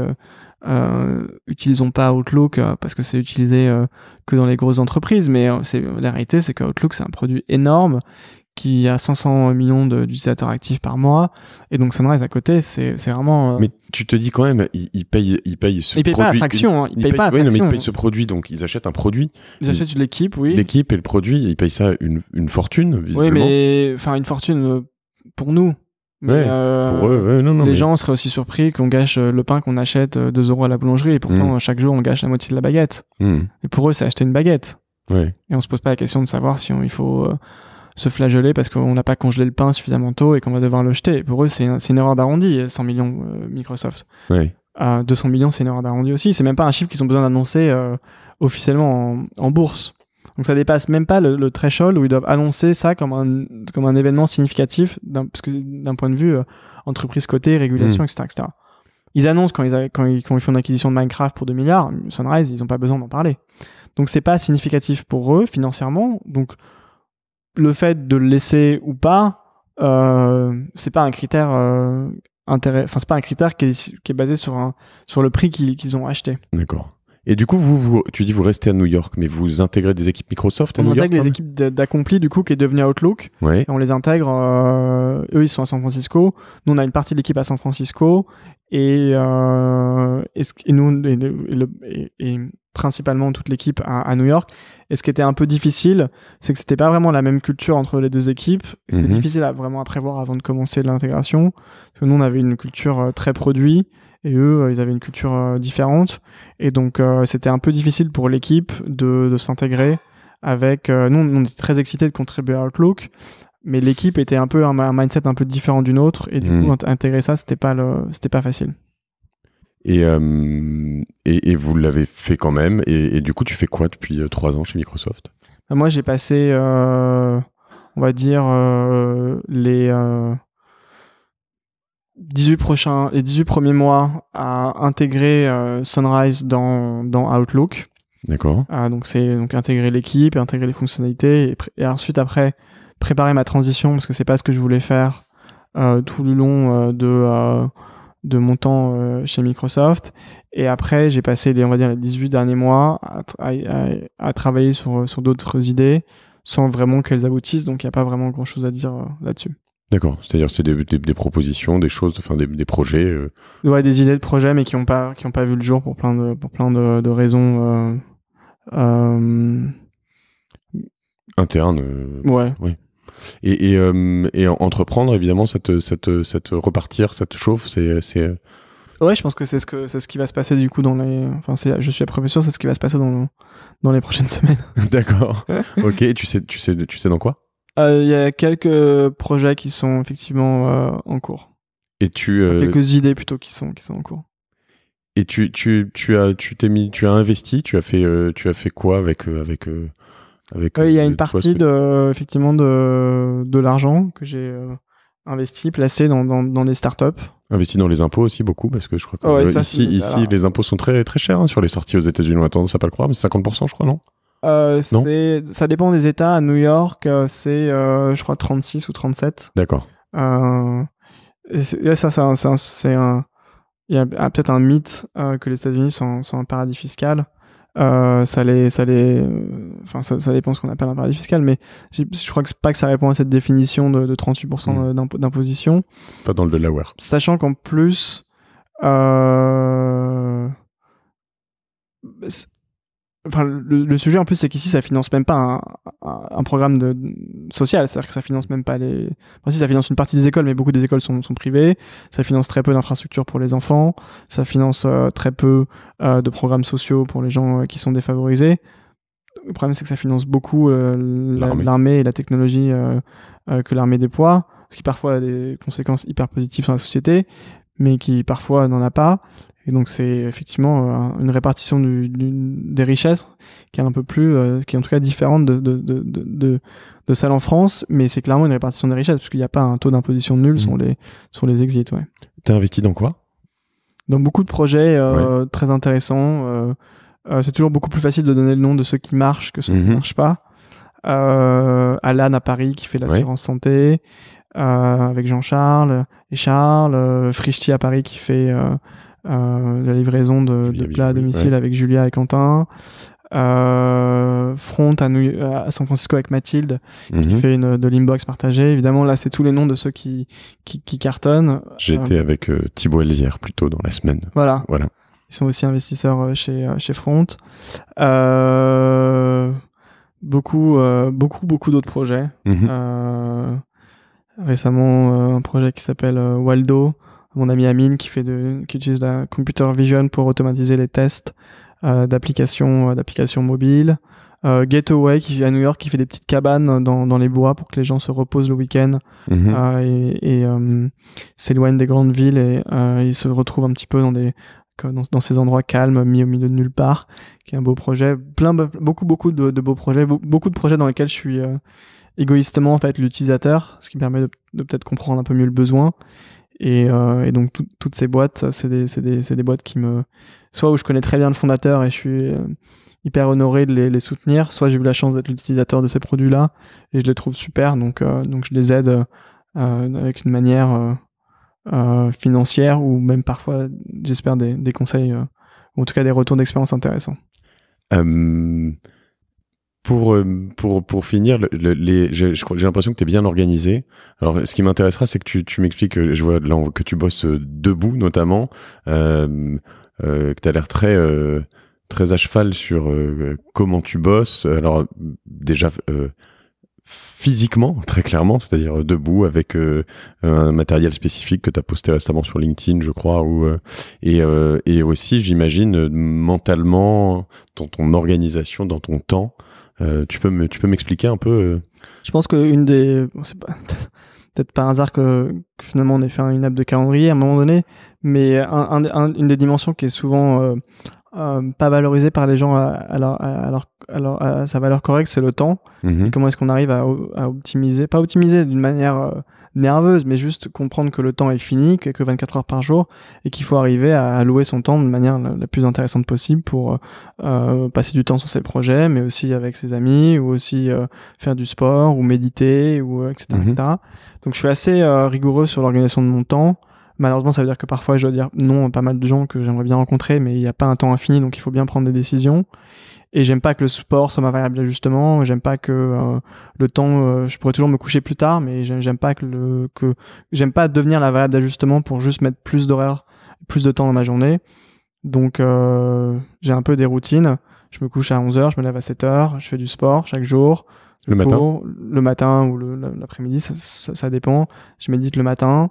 euh, utilisons pas Outlook euh, parce que c'est utilisé euh, que dans les grosses entreprises, mais euh, c'est la réalité, c'est que Outlook c'est un produit énorme qui a 500 millions d'utilisateurs actifs par mois, et donc Sunrise à côté, c'est vraiment. Mais tu te dis quand même, ils, payent, ils payent ce ils payent produit. Pas fraction, ils, payent, pas ils payent ce produit, donc ils achètent un produit. Ils, achètent l'équipe, oui. L'équipe et le produit, ils payent ça une, une fortune. Oui, mais enfin une fortune pour nous. Mais euh, pour les gens seraient aussi surpris qu'on gâche euh, le pain qu'on achète 2 euh, euros à la boulangerie et pourtant mm. chaque jour on gâche la moitié de la baguette. Mm. Et pour eux, c'est acheter une baguette. Et on se pose pas la question de savoir si on, il faut se flageller parce qu'on n'a pas congelé le pain suffisamment tôt et qu'on va devoir le jeter. pour eux, c'est une erreur d'arrondi, 100 millions Microsoft. 200 ah, millions, c'est une erreur d'arrondi aussi. C'est même pas un chiffre qu'ils ont besoin d'annoncer officiellement en bourse. Donc ça dépasse même pas le, threshold où ils doivent annoncer ça comme un, comme un événement significatif d'un, parce d'un point de vue euh, entreprise cotée, régulation, mm. etc., Ils annoncent quand ils, ils, font une acquisition de Minecraft pour 2 milliards, Sunrise, ils n'ont pas besoin d'en parler. Donc c'est pas significatif pour eux financièrement. Donc le fait de le laisser ou pas, euh, c'est pas un critère euh, intérêt, enfin c'est pas un critère qui est, basé sur un sur le prix qu'ils ont acheté. D'accord. Et du coup, vous, vous, tu dis vous restez à New York, mais vous intégrez des équipes Microsoft à New York On intègre des équipes d'accompli, du coup, qui est devenue Outlook. Et on les intègre. Euh, eux, ils sont à San Francisco. Nous, on a une partie de l'équipe à San Francisco. Et, euh, nous, et, principalement toute l'équipe à, New York. Et ce qui était un peu difficile, c'est que c'était pas vraiment la même culture entre les deux équipes. C'était mhm. difficile à, vraiment à prévoir avant de commencer l'intégration. Parce que nous, on avait une culture euh, très produit et eux, euh, ils avaient une culture euh, différente. Et donc, euh, c'était un peu difficile pour l'équipe de, s'intégrer avec. nous, on était très excités de contribuer à Outlook, mais l'équipe était un peu un, mindset un peu différent d'une autre, et du coup, hmm. intégrer ça, c'était pas c'était pas facile. Et, et, vous l'avez fait quand même. Et, du coup, tu fais quoi depuis trois ans chez Microsoft Moi, j'ai passé, on va dire, les 18 prochains, les 18 premiers mois à intégrer euh, Sunrise dans, dans Outlook. D'accord. Ah, donc c'est donc intégrer l'équipe, intégrer les fonctionnalités et, ensuite après préparer ma transition parce que c'est pas ce que je voulais faire euh, tout le long euh, de de mon temps chez Microsoft et après j'ai passé les on va dire les 18 derniers mois à, travailler sur sur d'autres idées sans vraiment qu'elles aboutissent donc il n'y a pas vraiment grand chose à dire là-dessus. D'accord, c'est-à-dire c'est des, des, propositions, des choses, enfin des, des, projets. Euh. Ouais, des idées de projets, mais qui n'ont pas qui ont pas vu le jour pour plein de pour plein de, raisons euh, euh, internes. Ouais. Et, et, et, entreprendre, évidemment, cette cette repartir, ça te chauffe, c'est Ouais, je pense que c'est ce que c'est ce qui va se passer du coup dans les. Enfin, je suis à sûr, c'est ce qui va se passer dans dans les prochaines semaines. D'accord. ok, tu sais, tu sais, tu sais dans quoi euh, il y a quelques projets qui sont effectivement euh, en cours. Et tu euh, quelques idées plutôt qui sont qui sont en cours. Et tu tu tu as tu t'es mis tu as investi tu as fait tu as fait quoi avec avec avec. il y a une partie de effectivement de de l'argent que j'ai investi, placé dans, dans, dans, des startups. Investi dans les impôts aussi beaucoup, parce que je crois que ici, ici les impôts sont très, très chers hein, sur les sorties aux États-Unis. On a tendance à pas le croire, mais c'est 50%, je crois, non euh, ça dépend des États. À New York, euh, c'est, euh, je crois, 36 ou 37. D'accord. Euh, ça, c'est un. il y a ah, peut-être un mythe que les États-Unis sont, sont, un paradis fiscal. Euh, ça les, ça les, enfin, ça, dépend ce qu'on appelle un paradis fiscal, mais je, crois que pas que ça répond à cette définition de, 38% mm. d'imposition. Pas dans le Delaware. Sachant qu'en plus, euh, Enfin, le, sujet en plus, c'est qu'ici, ça finance même pas un, programme de, social. C'est-à-dire que ça finance même pas les. Enfin, si, ça finance une partie des écoles, mais beaucoup des écoles sont, privées. Ça finance très peu d'infrastructures pour les enfants. Ça finance euh, très peu euh, de programmes sociaux pour les gens euh, qui sont défavorisés. Le problème, c'est que ça finance beaucoup l'armée et la technologie que l'armée déploie, ce qui parfois a des conséquences hyper positives sur la société, mais qui parfois n'en a pas. Et donc c'est effectivement euh, une répartition des richesses qui est un peu plus, euh, qui est en tout cas différente de, de, celle en France, mais c'est clairement une répartition des richesses parce qu'il n'y a pas un taux d'imposition nul sur mmh. les sur les exits. Ouais. as investi dans quoi Dans beaucoup de projets euh, très intéressants. c'est toujours beaucoup plus facile de donner le nom de ceux qui marchent que ceux qui ne mmh. marchent pas. Alan à Paris qui fait l'assurance santé. avec Jean-Charles et Charles, Frischti à Paris qui fait euh, la livraison de, plats à domicile avec Julia et Quentin. Euh, front à, San Francisco avec Mathilde qui mhm. fait une, de l'inbox partagée évidemment là c'est tous les noms de ceux qui, qui, cartonnent j'étais euh, avec Thibault Thibaut Elzière dans la semaine voilà voilà ils sont aussi investisseurs chez, chez Front beaucoup beaucoup beaucoup d'autres projets mhm. récemment un projet qui s'appelle Waldo mon ami Amine qui fait de, qui utilise la computer vision pour automatiser les tests euh, d'applications, euh, d'applications mobiles. Euh, Gateway qui vit à New York qui fait des petites cabanes dans, dans les bois pour que les gens se reposent le week-end mhm. et, s'éloignent des grandes villes et ils se retrouvent un petit peu dans des dans, ces endroits calmes, mis au milieu de nulle part, qui est un beau projet. Plein, beaucoup, beaucoup de, beaux projets, beaucoup de projets dans lesquels je suis égoïstement en fait l'utilisateur, ce qui permet de, de peut-être comprendre un peu mieux le besoin. Euh, et, donc toutes ces boîtes, c'est des, boîtes qui me... Soit où je connais très bien le fondateur et je suis euh, hyper honoré de les, soutenir, soit j'ai eu la chance d'être l'utilisateur de ces produits-là et je les trouve super, donc, euh, donc je les aide avec une manière financière ou même parfois, j'espère, des, conseils, ou en tout cas des retours d'expérience intéressants pour, euh, pour, pour finir, les, j'ai, l'impression que tu es bien organisé. Alors, ce qui m'intéressera, c'est que tu, tu m'expliques, euh, je vois là que tu bosses euh, debout notamment, euh, euh, que tu as l'air très, très à cheval sur comment tu bosses. Alors, déjà, physiquement, très clairement, c'est-à-dire debout avec un matériel spécifique que tu as posté récemment sur LinkedIn, je crois, ou et, et aussi, j'imagine, mentalement, dans ton organisation, dans ton temps, euh, tu peux m'expliquer un peu euh, Je pense qu'une des. c'est peut-être par hasard que, finalement on ait fait une app de calendrier à un moment donné, mais une des dimensions qui est souvent euh, euh, pas valorisé par les gens à, à, leur, sa valeur correcte, c'est le temps. Mhm. Et comment est-ce qu'on arrive à, optimiser, pas optimiser d'une manière euh, nerveuse, mais juste comprendre que le temps est fini, que, que 24 heures par jour, et qu'il faut arriver à louer son temps de manière la, plus intéressante possible pour euh, passer du temps sur ses projets, mais aussi avec ses amis, ou aussi faire du sport, ou méditer, ou etc., etc., mhm. Donc je suis assez rigoureux sur l'organisation de mon temps. Malheureusement, ça veut dire que parfois, je dois dire non à pas mal de gens que j'aimerais bien rencontrer, mais il n'y a pas un temps infini, donc il faut bien prendre des décisions. Et j'aime pas que le sport soit ma variable d'ajustement. J'aime pas que euh, le temps, euh, je pourrais toujours me coucher plus tard, mais j'aime pas que le que j'aime pas devenir la variable d'ajustement pour juste mettre plus d'horaires, plus de temps dans ma journée. Donc euh, j'ai un peu des routines. Je me couche à 11h, je me lève à 7h, je fais du sport chaque jour, le matin Le matin ou l'après-midi, ça, dépend. Je médite le matin.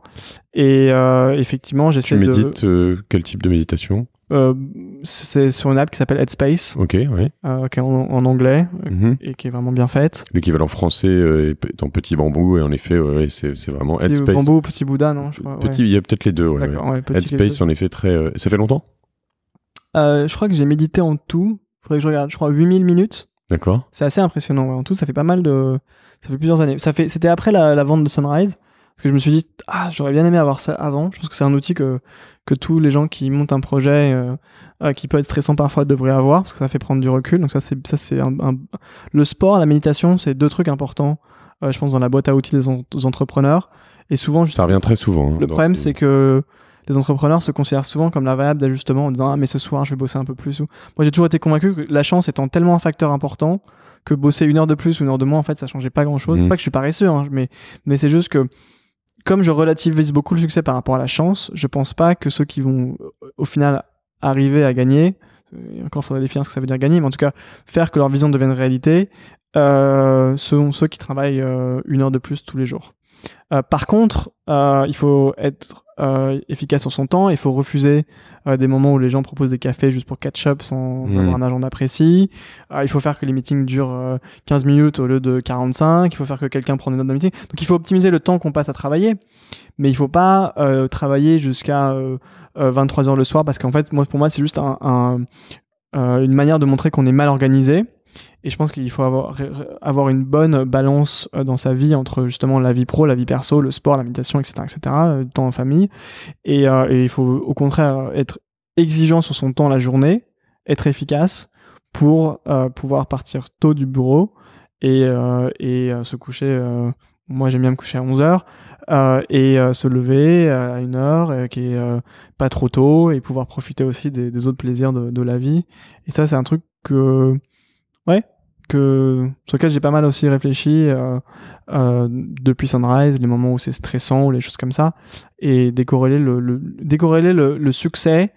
Et euh, effectivement, j'essaie de... Tu médites euh, quel type de méditation euh, C'est sur une app qui s'appelle Headspace. Ok, oui. qui en, anglais mm-hmm. et qui est vraiment bien faite. L'équivalent français est en petit bambou. Et en effet, c'est vraiment Headspace. Petit bambou, petit Bouddha, non petit, Il y a peut-être les deux. Headspace, en effet, très... Ça fait longtemps Je crois que j'ai médité en tout. Faudrait que je regarde. Je crois 8000 minutes. D'accord. C'est assez impressionnant. En tout, ça fait pas mal de. Ça fait plusieurs années. Ça fait... C'était après la, vente de Sunrise. Parce que je me suis dit, ah, j'aurais bien aimé avoir ça avant. Je pense que c'est un outil que, que tous les gens qui montent un projet, euh, euh, qui peut être stressant parfois, devraient avoir, parce que ça fait prendre du recul. Donc, ça, c'est, ça, c'est un, le sport, la méditation, c'est deux trucs importants, euh, je pense, dans la boîte à outils des, entrepreneurs. Et souvent, ça revient très souvent. Hein, le problème, c'est que les entrepreneurs se considèrent souvent comme la variable d'ajustement en disant ah mais ce soir je vais bosser un peu plus. Ou... Moi j'ai toujours été convaincu que la chance étant tellement un facteur important que bosser une heure de plus ou une heure de moins en fait ça changeait pas grand chose. Mmh. C'est pas que je suis paresseux hein, mais mais c'est juste que comme je relativise beaucoup le succès par rapport à la chance, je pense pas que ceux qui vont au final arriver à gagner, euh, encore faudrait définir ce que ça veut dire gagner, mais en tout cas faire que leur vision devienne réalité, euh, sont ceux qui travaillent euh, une heure de plus tous les jours. Euh, par contre, euh, il faut être euh, efficace sur son temps, il faut refuser des moments où les gens proposent des cafés juste pour catch-up sans avoir un agenda précis. il faut faire que les meetings durent 15 minutes au lieu de 45, il faut faire que quelqu'un prenne des notes d'un meeting. Donc il faut optimiser le temps qu'on passe à travailler, mais il faut pas travailler jusqu'à 23 heures le soir parce qu'en fait, pour moi, c'est juste une manière de montrer qu'on est mal organisé et je pense qu'il faut avoir, avoir une bonne balance euh, dans sa vie entre justement la vie pro, la vie perso, le sport, la méditation, etc., etc., le euh, temps en famille. Euh, et, il faut au contraire être exigeant sur son temps la journée, être efficace pour pouvoir partir tôt du bureau et, et se coucher. moi, j'aime bien me coucher à 11 heures et se lever à une heure qui est pas trop tôt et pouvoir profiter aussi des, autres plaisirs de, de, la vie. Et ça, c'est un truc que Ouais. Que, sur lequel j'ai pas mal aussi réfléchi euh, euh, depuis Sunrise, les moments où c'est stressant ou les choses comme ça, et décorréler le, le le, succès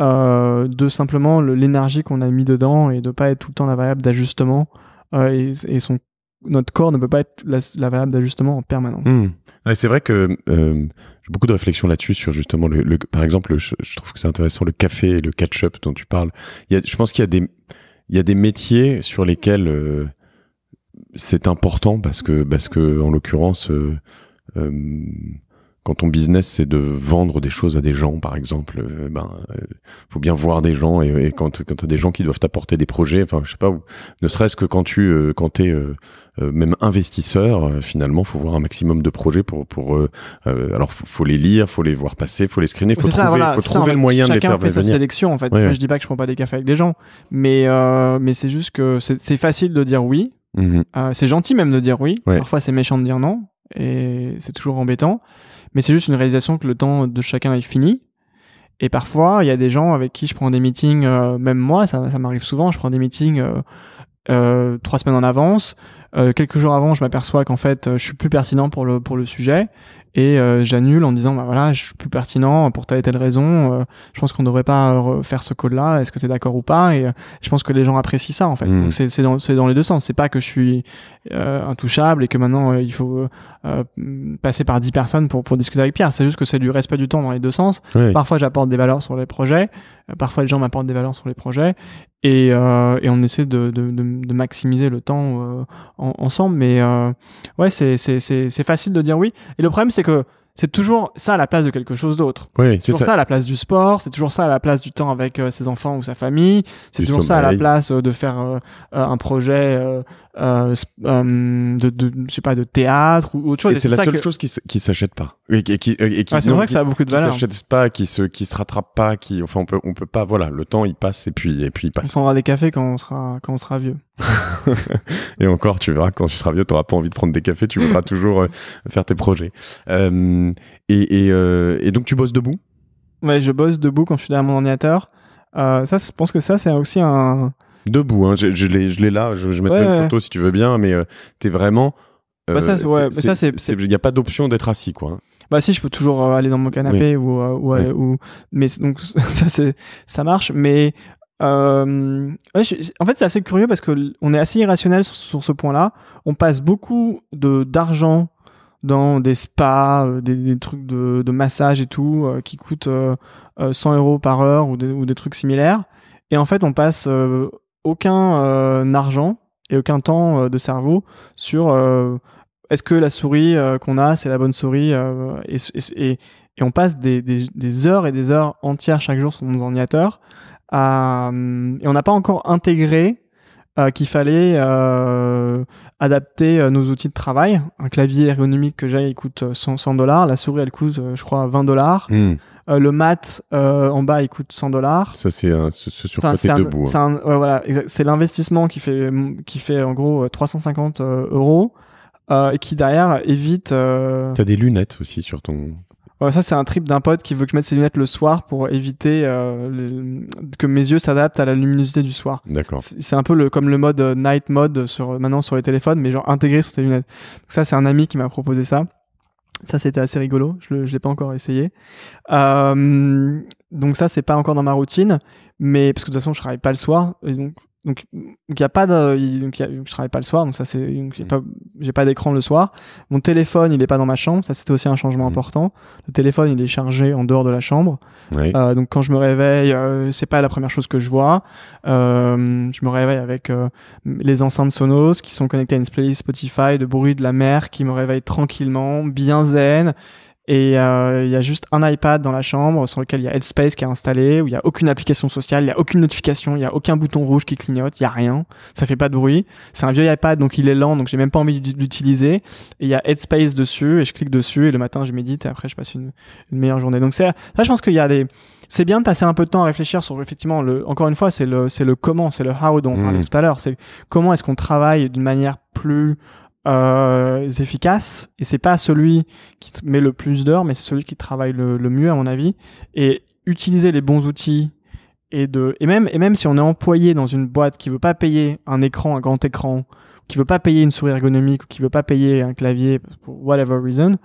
euh, de simplement l'énergie qu'on a mis dedans et de pas être tout le temps la variable d'ajustement et, son notre corps ne peut pas être la, variable d'ajustement en permanence. Mmh. c'est vrai que j'ai beaucoup de réflexions là-dessus sur justement le, par exemple je, trouve que c'est intéressant le café et le catch dont tu parles. je pense qu'il y a des il y a des métiers sur lesquels euh, c'est important parce que, parce que en l'occurrence, euh, euh, quand ton business c'est de vendre des choses à des gens, par exemple, euh, ben euh, faut bien voir des gens et, quand t'as des gens qui doivent t'apporter des projets, enfin je sais pas, ne serait-ce que quand tu euh, quand t'es même investisseur, finalement faut voir un maximum de projets pour pour alors faut, les lire, faut les voir passer, faut les screener, faut trouver, faut trouver le moyen de les faire Chacun fait sa sélection en fait. Je dis pas que je prends pas des cafés avec des gens, mais mais c'est juste que c'est facile de dire oui. Mmh c'est gentil même de dire oui. Parfois c'est méchant de dire non et c'est toujours embêtant mais c'est juste une réalisation que le temps de chacun est fini. Et parfois, il y a des gens avec qui je prends des meetings, euh, même moi, ça, m'arrive souvent, je prends des meetings euh, euh, trois semaines en avance. quelques jours avant, je m'aperçois qu'en fait, je suis plus pertinent pour le, pour le sujet et euh, j'annule en disant bah voilà je suis plus pertinent pour telle et telle raison euh, je pense qu'on devrait pas euh, faire ce code là est-ce que tu es d'accord ou pas et je pense que les gens apprécient ça en fait hmm. c'est dans, dans les deux sens c'est pas que je suis intouchable et que maintenant il faut mm, passer par dix personnes pour pour discuter avec Pierre c'est juste que c'est du respect du temps dans les deux sens parfois j'apporte des valeurs sur les projets euh, parfois les gens m'apportent des valeurs sur les projets et, euh, on essaie de, maximiser le temps euh, ensemble. Mais ouais, c'est, c'est, facile de dire oui. Et le problème, c'est que c'est toujours ça à la place de quelque chose d'autre. Oui, c'est toujours ça. à la place du sport, c'est toujours ça à la place du temps avec ses enfants ou sa famille, c'est toujours ça à la place de faire un projet euh, euh, de, pas de théâtre ou autre chose et, c'est la seule chose qui qui s'achète pas qui, et qui, c'est vrai que ça a beaucoup de valeur qui s'achète pas qui se qui se rattrape pas qui enfin on peut on peut pas voilà le temps il passe et puis et puis il passe on prendra des cafés quand on sera quand on sera vieux et encore tu verras quand tu seras vieux tu n'auras pas envie de prendre des cafés tu voudras toujours euh, faire tes projets et et, donc tu bosses debout ouais je bosse debout quand je suis derrière mon ordinateur ça je pense que ça c'est aussi un Debout, hein, je, je l'ai là, je, je mettrai une photo si tu veux bien, mais tu euh, t'es vraiment. Euh, bah Il n'y a pas d'option d'être assis, quoi. Hein. Bah si, je peux toujours euh, aller dans mon canapé ou, ou, ou, Mais donc, ça, c'est, ça marche, mais. en fait, c'est assez curieux parce que on est assez irrationnel sur, ce point-là. On passe beaucoup de d'argent dans des spas, des, trucs de, de, massage et tout, qui coûtent 100 euros par heure ou, ou des, trucs similaires. Et en fait, on passe aucun euh, argent et aucun temps euh, de cerveau sur euh, est-ce que la souris qu'on a, c'est la bonne souris et, on passe des, heures et des heures entières chaque jour sur nos ordinateurs et on n'a pas encore intégré qu'il fallait adapter nos outils de travail. Un clavier ergonomique que j'ai, il coûte 100, dollars. La souris, elle coûte, je crois, 20 dollars. Mmh. Euh, le mat euh, en bas il coûte 100 dollars. Ça c'est ce debout. Hein. C'est voilà, c'est l'investissement qui fait qui fait en gros 350 euh, euros et qui derrière évite. T'as des lunettes aussi sur ton. Ouais, ça c'est un trip d'un pote qui veut que je mette ses lunettes le soir pour éviter que mes yeux s'adaptent à la luminosité du soir. D'accord. C'est un peu le comme le mode night mode sur maintenant sur les téléphones mais genre intégré sur tes lunettes. ça c'est un ami qui m'a proposé ça. Ça, c'était assez rigolo. Je ne l'ai pas encore essayé. Euh, donc ça, c'est pas encore dans ma routine, mais parce que de toute façon, je travaille pas le soir. Et donc, donc il y a pas de donc, je travaille pas le soir donc ça c'est j'ai mm. pas j'ai pas d'écran le soir mon téléphone il est pas dans ma chambre ça c'était aussi un changement mm. important le téléphone il est chargé en dehors de la chambre euh, donc quand je me réveille euh, c'est pas la première chose que je vois euh, je me réveille avec les enceintes Sonos qui sont connectées à une playlist Spotify de bruit de la mer qui me réveille tranquillement bien zen et euh, il y a juste un iPad dans la chambre sur lequel il y a Headspace qui est installé, où il n'y a aucune application sociale, il n'y a aucune notification, il n'y a aucun bouton rouge qui clignote, il n'y a rien, ça fait pas de bruit. C'est un vieux iPad, donc il est lent, donc j'ai même pas envie d'utiliser. Et il y a Headspace dessus, et je clique dessus, et le matin je médite, et après je passe une, meilleure journée. Donc ça, je pense qu'il y a des... C'est bien de passer un peu de temps à réfléchir sur, effectivement, le, encore une fois, c'est le, le comment, c'est le how dont on mmh. parlait tout à l'heure. C'est comment est-ce qu'on travaille d'une manière plus euh, efficace et c'est pas celui qui met le plus d'heures, mais c'est celui qui travaille le, mieux à mon avis. Et utiliser les bons outils et de et même et même si on est employé dans une boîte qui veut pas payer un écran, un grand écran, qui veut pas payer une souris ergonomique ou qui veut pas payer un clavier pour whatever reason,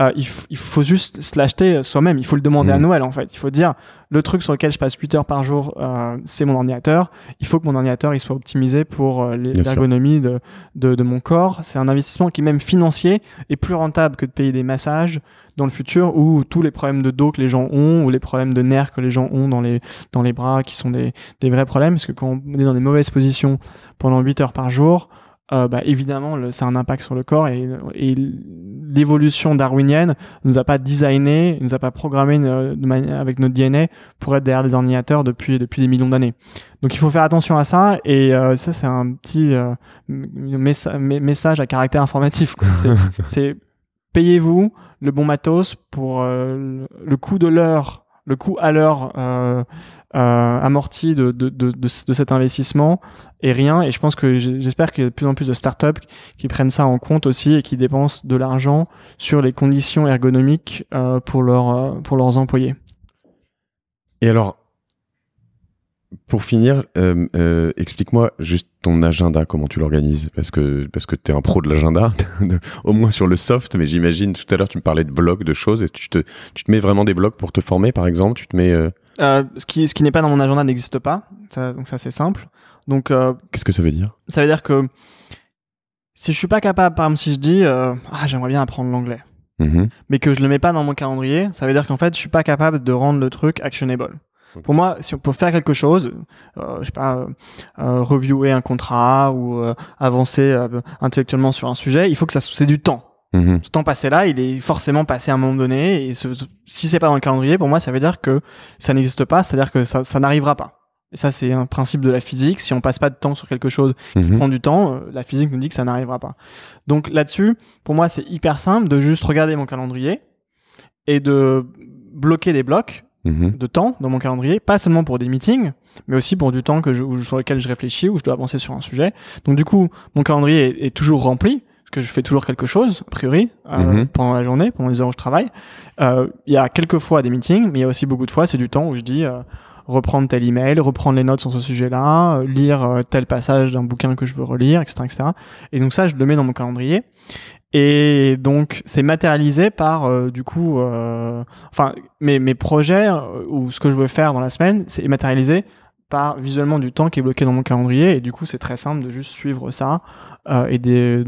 euh, il, faut juste se l'acheter soi-même. Il faut le demander à mm. Noël, en fait. Il faut dire, le truc sur lequel je passe 8 heures par jour, euh, c'est mon ordinateur. Il faut que mon ordinateur, il soit optimisé pour euh, l'ergonomie de, de, de, mon corps. C'est un investissement qui même financier et plus rentable que de payer des massages dans le futur où tous les problèmes de dos que les gens ont ou les problèmes de nerfs que les gens ont dans les, dans les bras qui sont des, des vrais problèmes. Parce que quand on est dans des mauvaises positions pendant 8 heures par jour, euh, bah, évidemment, c'est un impact sur le corps et, l'évolution darwinienne nous a pas designé, nous a pas programmé euh, de manière, avec notre DNA pour être derrière des ordinateurs depuis depuis des millions d'années. Donc il faut faire attention à ça et euh, ça c'est un petit message à caractère informatif. C'est payez-vous le bon matos pour le coût de l'heure, le coût à l'heure euh, amorti de, de, de, cet investissement et rien. Et je pense que j'espère qu'il y a de plus en plus de startups qui prennent ça en compte aussi et qui dépensent de l'argent sur les conditions ergonomiques euh, pour, leur, euh, pour leurs employés. Et alors, pour finir, explique-moi juste ton agenda, comment tu l'organises, parce que parce que t'es un pro de l'agenda, au moins sur le soft. Mais j'imagine tout à l'heure tu me parlais de blocs, de choses, et tu te tu te mets vraiment des blocs pour te former, par exemple. Tu te mets euh, ce qui, ce qui n'est pas dans mon agenda n'existe pas. Ça, donc ça c'est simple. Donc euh, qu'est-ce que ça veut dire Ça veut dire que si je suis pas capable, par exemple, si je dis euh, ah j'aimerais bien apprendre l'anglais, mhm. mais que je le mets pas dans mon calendrier, ça veut dire qu'en fait je suis pas capable de rendre le truc actionable. Pour moi, si on peut faire quelque chose, euh, je sais pas, reviewer un contrat ou avancer intellectuellement sur un sujet, il faut que ça c'est du temps. Mhm. Ce temps passé-là, il est forcément passé à un moment donné. Et si c'est pas dans le calendrier, pour moi, ça veut dire que ça n'existe pas, c'est-à-dire que ça, n'arrivera pas. Et ça, c'est un principe de la physique. Si on passe pas de temps sur quelque chose qui mhm. prend du temps, euh, la physique nous dit que ça n'arrivera pas. Donc là-dessus, pour moi, c'est hyper simple de juste regarder mon calendrier et de bloquer des blocs mhm. de temps dans mon calendrier, pas seulement pour des meetings, mais aussi pour du temps que sur lequel je réfléchis, ou je dois avancer sur un sujet. Donc du coup, mon calendrier est toujours rempli, que je fais toujours quelque chose, a priori, euh, mhm. pendant la journée, pendant les heures où je travaille. Euh, il y a quelques fois des meetings, mais il y a aussi beaucoup de fois, c'est du temps où je dis euh, reprendre tel email, reprendre les notes sur ce sujet-là, lire tel passage d'un bouquin que je veux relire, etc., Et donc ça, je le mets dans mon calendrier. Et donc, c'est matérialisé par, du coup, enfin, mes, mes projets ou ce que je veux faire dans la semaine, c'est matérialisé visuellement du temps qui est bloqué dans mon calendrier et du coup c'est très simple de juste suivre ça euh, et de,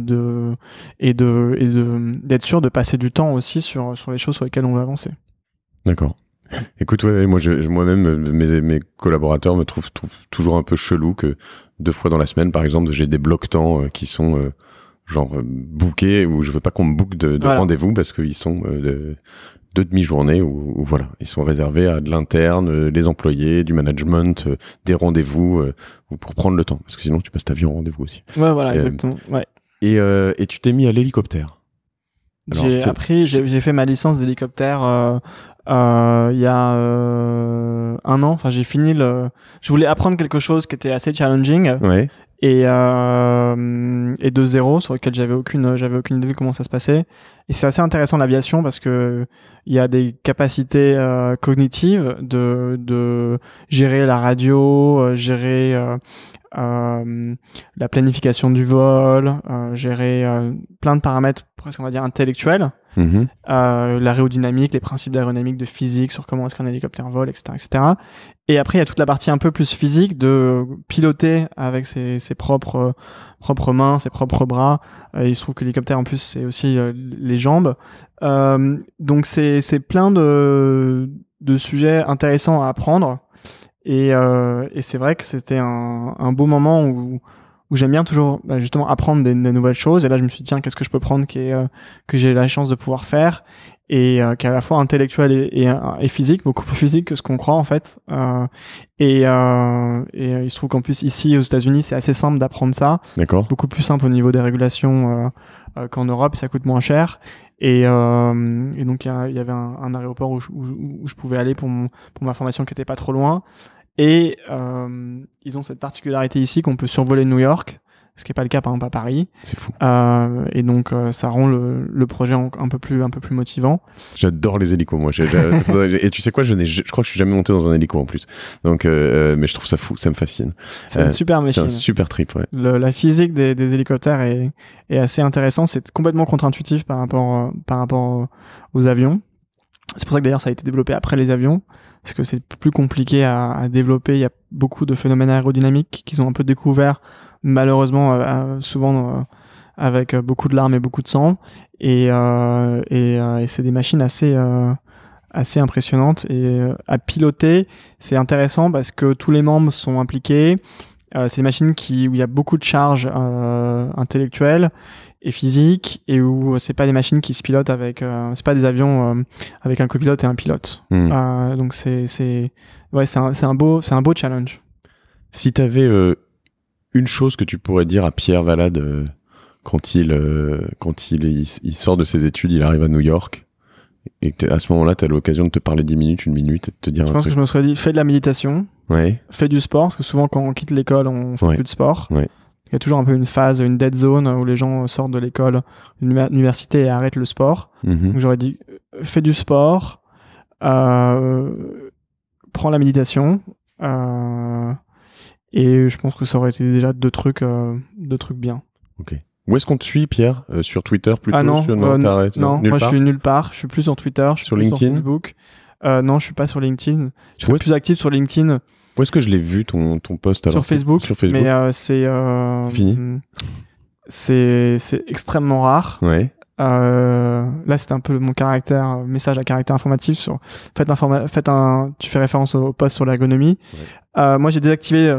et de et d'être sûr de passer du temps aussi sur sur les choses sur lesquelles on veut avancer. D'accord. Écoute, ouais, moi, moi-même, mes, mes, collaborateurs me trouvent, toujours un peu chelou que deux fois dans la semaine, par exemple, j'ai des blocs temps euh, qui sont euh, genre bookés où je veux pas qu'on me boucle de, rendez-vous parce qu'ils sont deux demi-journées où, voilà, ils sont réservés à de l'interne, les euh, employés, du management, euh, des rendez-vous euh, pour prendre le temps. Parce que sinon, tu passes ta vie en rendez-vous aussi. Ouais, voilà, exactement. Et, tu t'es mis à l'hélicoptère. J'ai appris, j'ai fait ma licence d'hélicoptère il y a un an. Enfin, j'ai fini le. Je voulais apprendre quelque chose qui était assez challenging. Ouais et, euh, et 2-0 sur lequel j'avais aucune euh, j'avais aucune idée de comment ça se passait et c'est assez intéressant l'aviation parce que il y a des capacités euh, cognitives de gérer la radio euh, gérer euh, la planification du vol gérer plein de paramètres presque on va dire intellectuels Mhm. euh, l'aérodynamique, les principes d'aérodynamique, de physique, sur comment est-ce qu'un hélicoptère vole, etc., etc. Et après, il y a toute la partie un peu plus physique de piloter avec ses, ses propres, propres mains, ses propres bras. il se trouve que l'hélicoptère, en plus, c'est aussi euh, les jambes. Euh, donc, c'est plein de, de sujets intéressants à apprendre. Et, euh, et c'est vrai que c'était un, un beau moment où où j'aime bien toujours bah, justement apprendre des, nouvelles choses. Et là, je me suis dit, tiens, qu'est-ce que je peux prendre qui est, euh, que j'ai la chance de pouvoir faire et euh, qui est à la fois intellectuel et, euh, et, physique, beaucoup plus physique que ce qu'on croit en fait. Euh, et, et, il se trouve qu'en plus ici aux États-Unis, c'est assez simple d'apprendre ça. D'accord. Beaucoup plus simple au niveau des régulations qu'en Europe, ça coûte moins cher. Et, donc il y, avait un, aéroport où je, pouvais aller pour, pour ma formation qui était pas trop loin. Et euh, ils ont cette particularité ici qu'on peut survoler New York, ce qui n'est pas le cas par exemple à Paris. C'est fou. Euh, et donc euh, ça rend le, le, projet un peu plus un peu plus motivant. J'adore les hélicos moi. et tu sais quoi, je n'ai je crois que je suis jamais monté dans un hélico en plus. Donc euh, euh mais je trouve ça fou, ça me fascine. C'est une euh, super machine. C'est un super trip ouais. la physique des, des hélicoptères est, est assez intéressante, c'est complètement contre-intuitif par rapport par rapport aux avions. C'est pour ça que d'ailleurs ça a été développé après les avions, parce que c'est plus compliqué à, développer. Il y a beaucoup de phénomènes aérodynamiques qu'ils ont un peu découvert, malheureusement, euh, euh, souvent euh, avec beaucoup de larmes et beaucoup de sang. Et, c'est des machines assez assez impressionnantes et à piloter, c'est intéressant parce que tous les membres sont impliqués. c'est des machines où il y a beaucoup de charges intellectuelles et physique et où euh, c'est pas des machines qui se pilotent avec euh, c'est pas des avions euh, avec un copilote et un pilote. Hmm. donc c'est c'est ouais c'est un, beau c'est un beau challenge. Si t'avais avais une chose que tu pourrais dire à Pierre Valade quand il quand il, il, sort de ses études, il arrive à New York et à ce moment-là, tu as l'occasion de te parler 10 minutes, une minute et de te dire Je pense que je me serais dit fais de la méditation. Ouais. Fais du sport parce que souvent quand on quitte l'école, on fait plus de sport. Il y a toujours un peu une phase, une dead zone où les gens sortent de l'école, l'université et arrêtent le sport. Mhm. Donc j'aurais dit, euh, fais du sport, euh, prends la méditation. Euh, et je pense que ça aurait été déjà deux trucs, deux trucs bien. Ok. Où est-ce qu'on te suit, Pierre Sur Twitter plutôt Ah non, non, moi je suis nulle part. Je suis plus sur Twitter, je suis sur LinkedIn. Facebook. non, je suis pas sur LinkedIn. Je suis plus actif sur LinkedIn où est-ce que je l'ai vu ton, ton post Sur Facebook. Sur Facebook. Mais euh, c'est. Euh, C'est, c'est extrêmement rare. Ouais. Euh, là, c'était un peu mon caractère, euh, message à caractère informatif sur faites, un faites un, tu fais référence au post sur l'ergonomie. Euh, moi, j'ai désactivé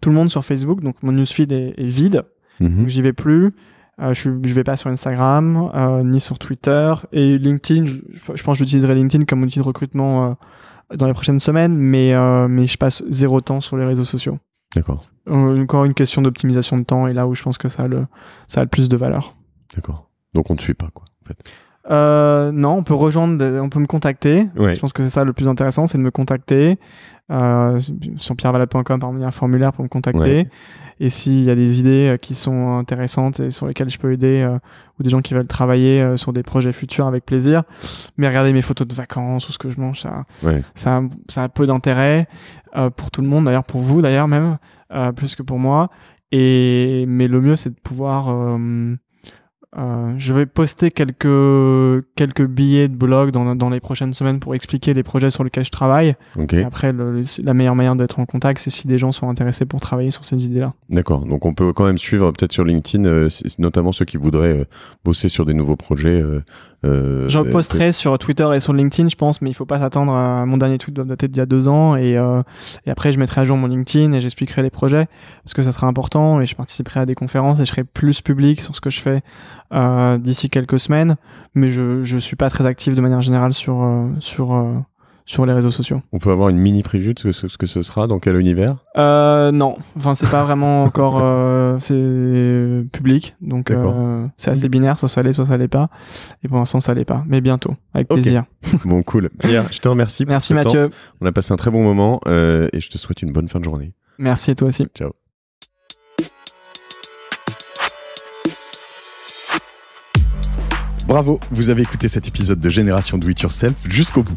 tout le monde sur Facebook, donc mon newsfeed est, vide. Mhm. Donc, j'y vais plus. Euh, je, je vais pas sur Instagram, euh, ni sur Twitter. Et LinkedIn, je, je pense que j'utiliserai LinkedIn comme outil de recrutement dans les prochaines semaines, mais, euh, mais je passe zéro temps sur les réseaux sociaux. D'accord. Euh, encore une question d'optimisation de temps, et là où je pense que ça a le, ça a le plus de valeur. D'accord. Donc on ne suit pas, quoi, en fait euh, non, on peut rejoindre, on peut me contacter. Je pense que c'est ça le plus intéressant, c'est de me contacter. Euh, sur pierrevalade.com, par un formulaire pour me contacter. Et s'il y a des idées euh, qui sont intéressantes et sur lesquelles je peux aider, euh, ou des gens qui veulent travailler euh, sur des projets futurs avec plaisir, mais regarder mes photos de vacances ou ce que je mange, ça, ça, ça, a peu d'intérêt pour tout le monde, d'ailleurs pour vous d'ailleurs même, plus que pour moi. Et mais le mieux, c'est de pouvoir euh, je vais poster quelques quelques billets de blog dans, dans les prochaines semaines pour expliquer les projets sur lesquels je travaille. Okay. Après, la meilleure manière d'être en contact, c'est si des gens sont intéressés pour travailler sur ces idées-là. D'accord. Donc on peut quand même suivre peut-être sur LinkedIn, euh, notamment ceux qui voudraient euh, bosser sur des nouveaux projets, je euh, J'en euh, posterai sur Twitter et sur LinkedIn, je pense, mais il faut pas s'attendre à mon dernier tweet doit dater d'il y a deux ans euh, et, après je mettrai à jour mon LinkedIn et j'expliquerai les projets parce que ça sera important et je participerai à des conférences et je serai plus public sur ce que je fais d'ici quelques semaines, mais je je suis pas très actif de manière générale sur sur sur les réseaux sociaux. On peut avoir une mini preview de ce, que ce sera, dans quel univers euh, Non, enfin c'est pas vraiment encore euh, c'est public, donc euh, c'est assez binaire, soit ça l'est, soit ça l'est pas. Et pour l'instant ça l'est pas, mais bientôt, avec plaisir. bon cool, Pierre, je te remercie. Merci Mathieu. On a passé un très bon moment et je te souhaite une bonne fin de journée. Merci et toi aussi. Ciao. Bravo, vous avez écouté cet épisode de Génération Do It Yourself jusqu'au bout.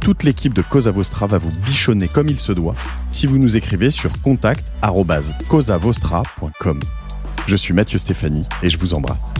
toute l'équipe de Cosa Vostra va vous bichonner comme il se doit si vous nous écrivez sur contact@cosavostra.com. Je suis Mathieu Stéphanie et je vous embrasse.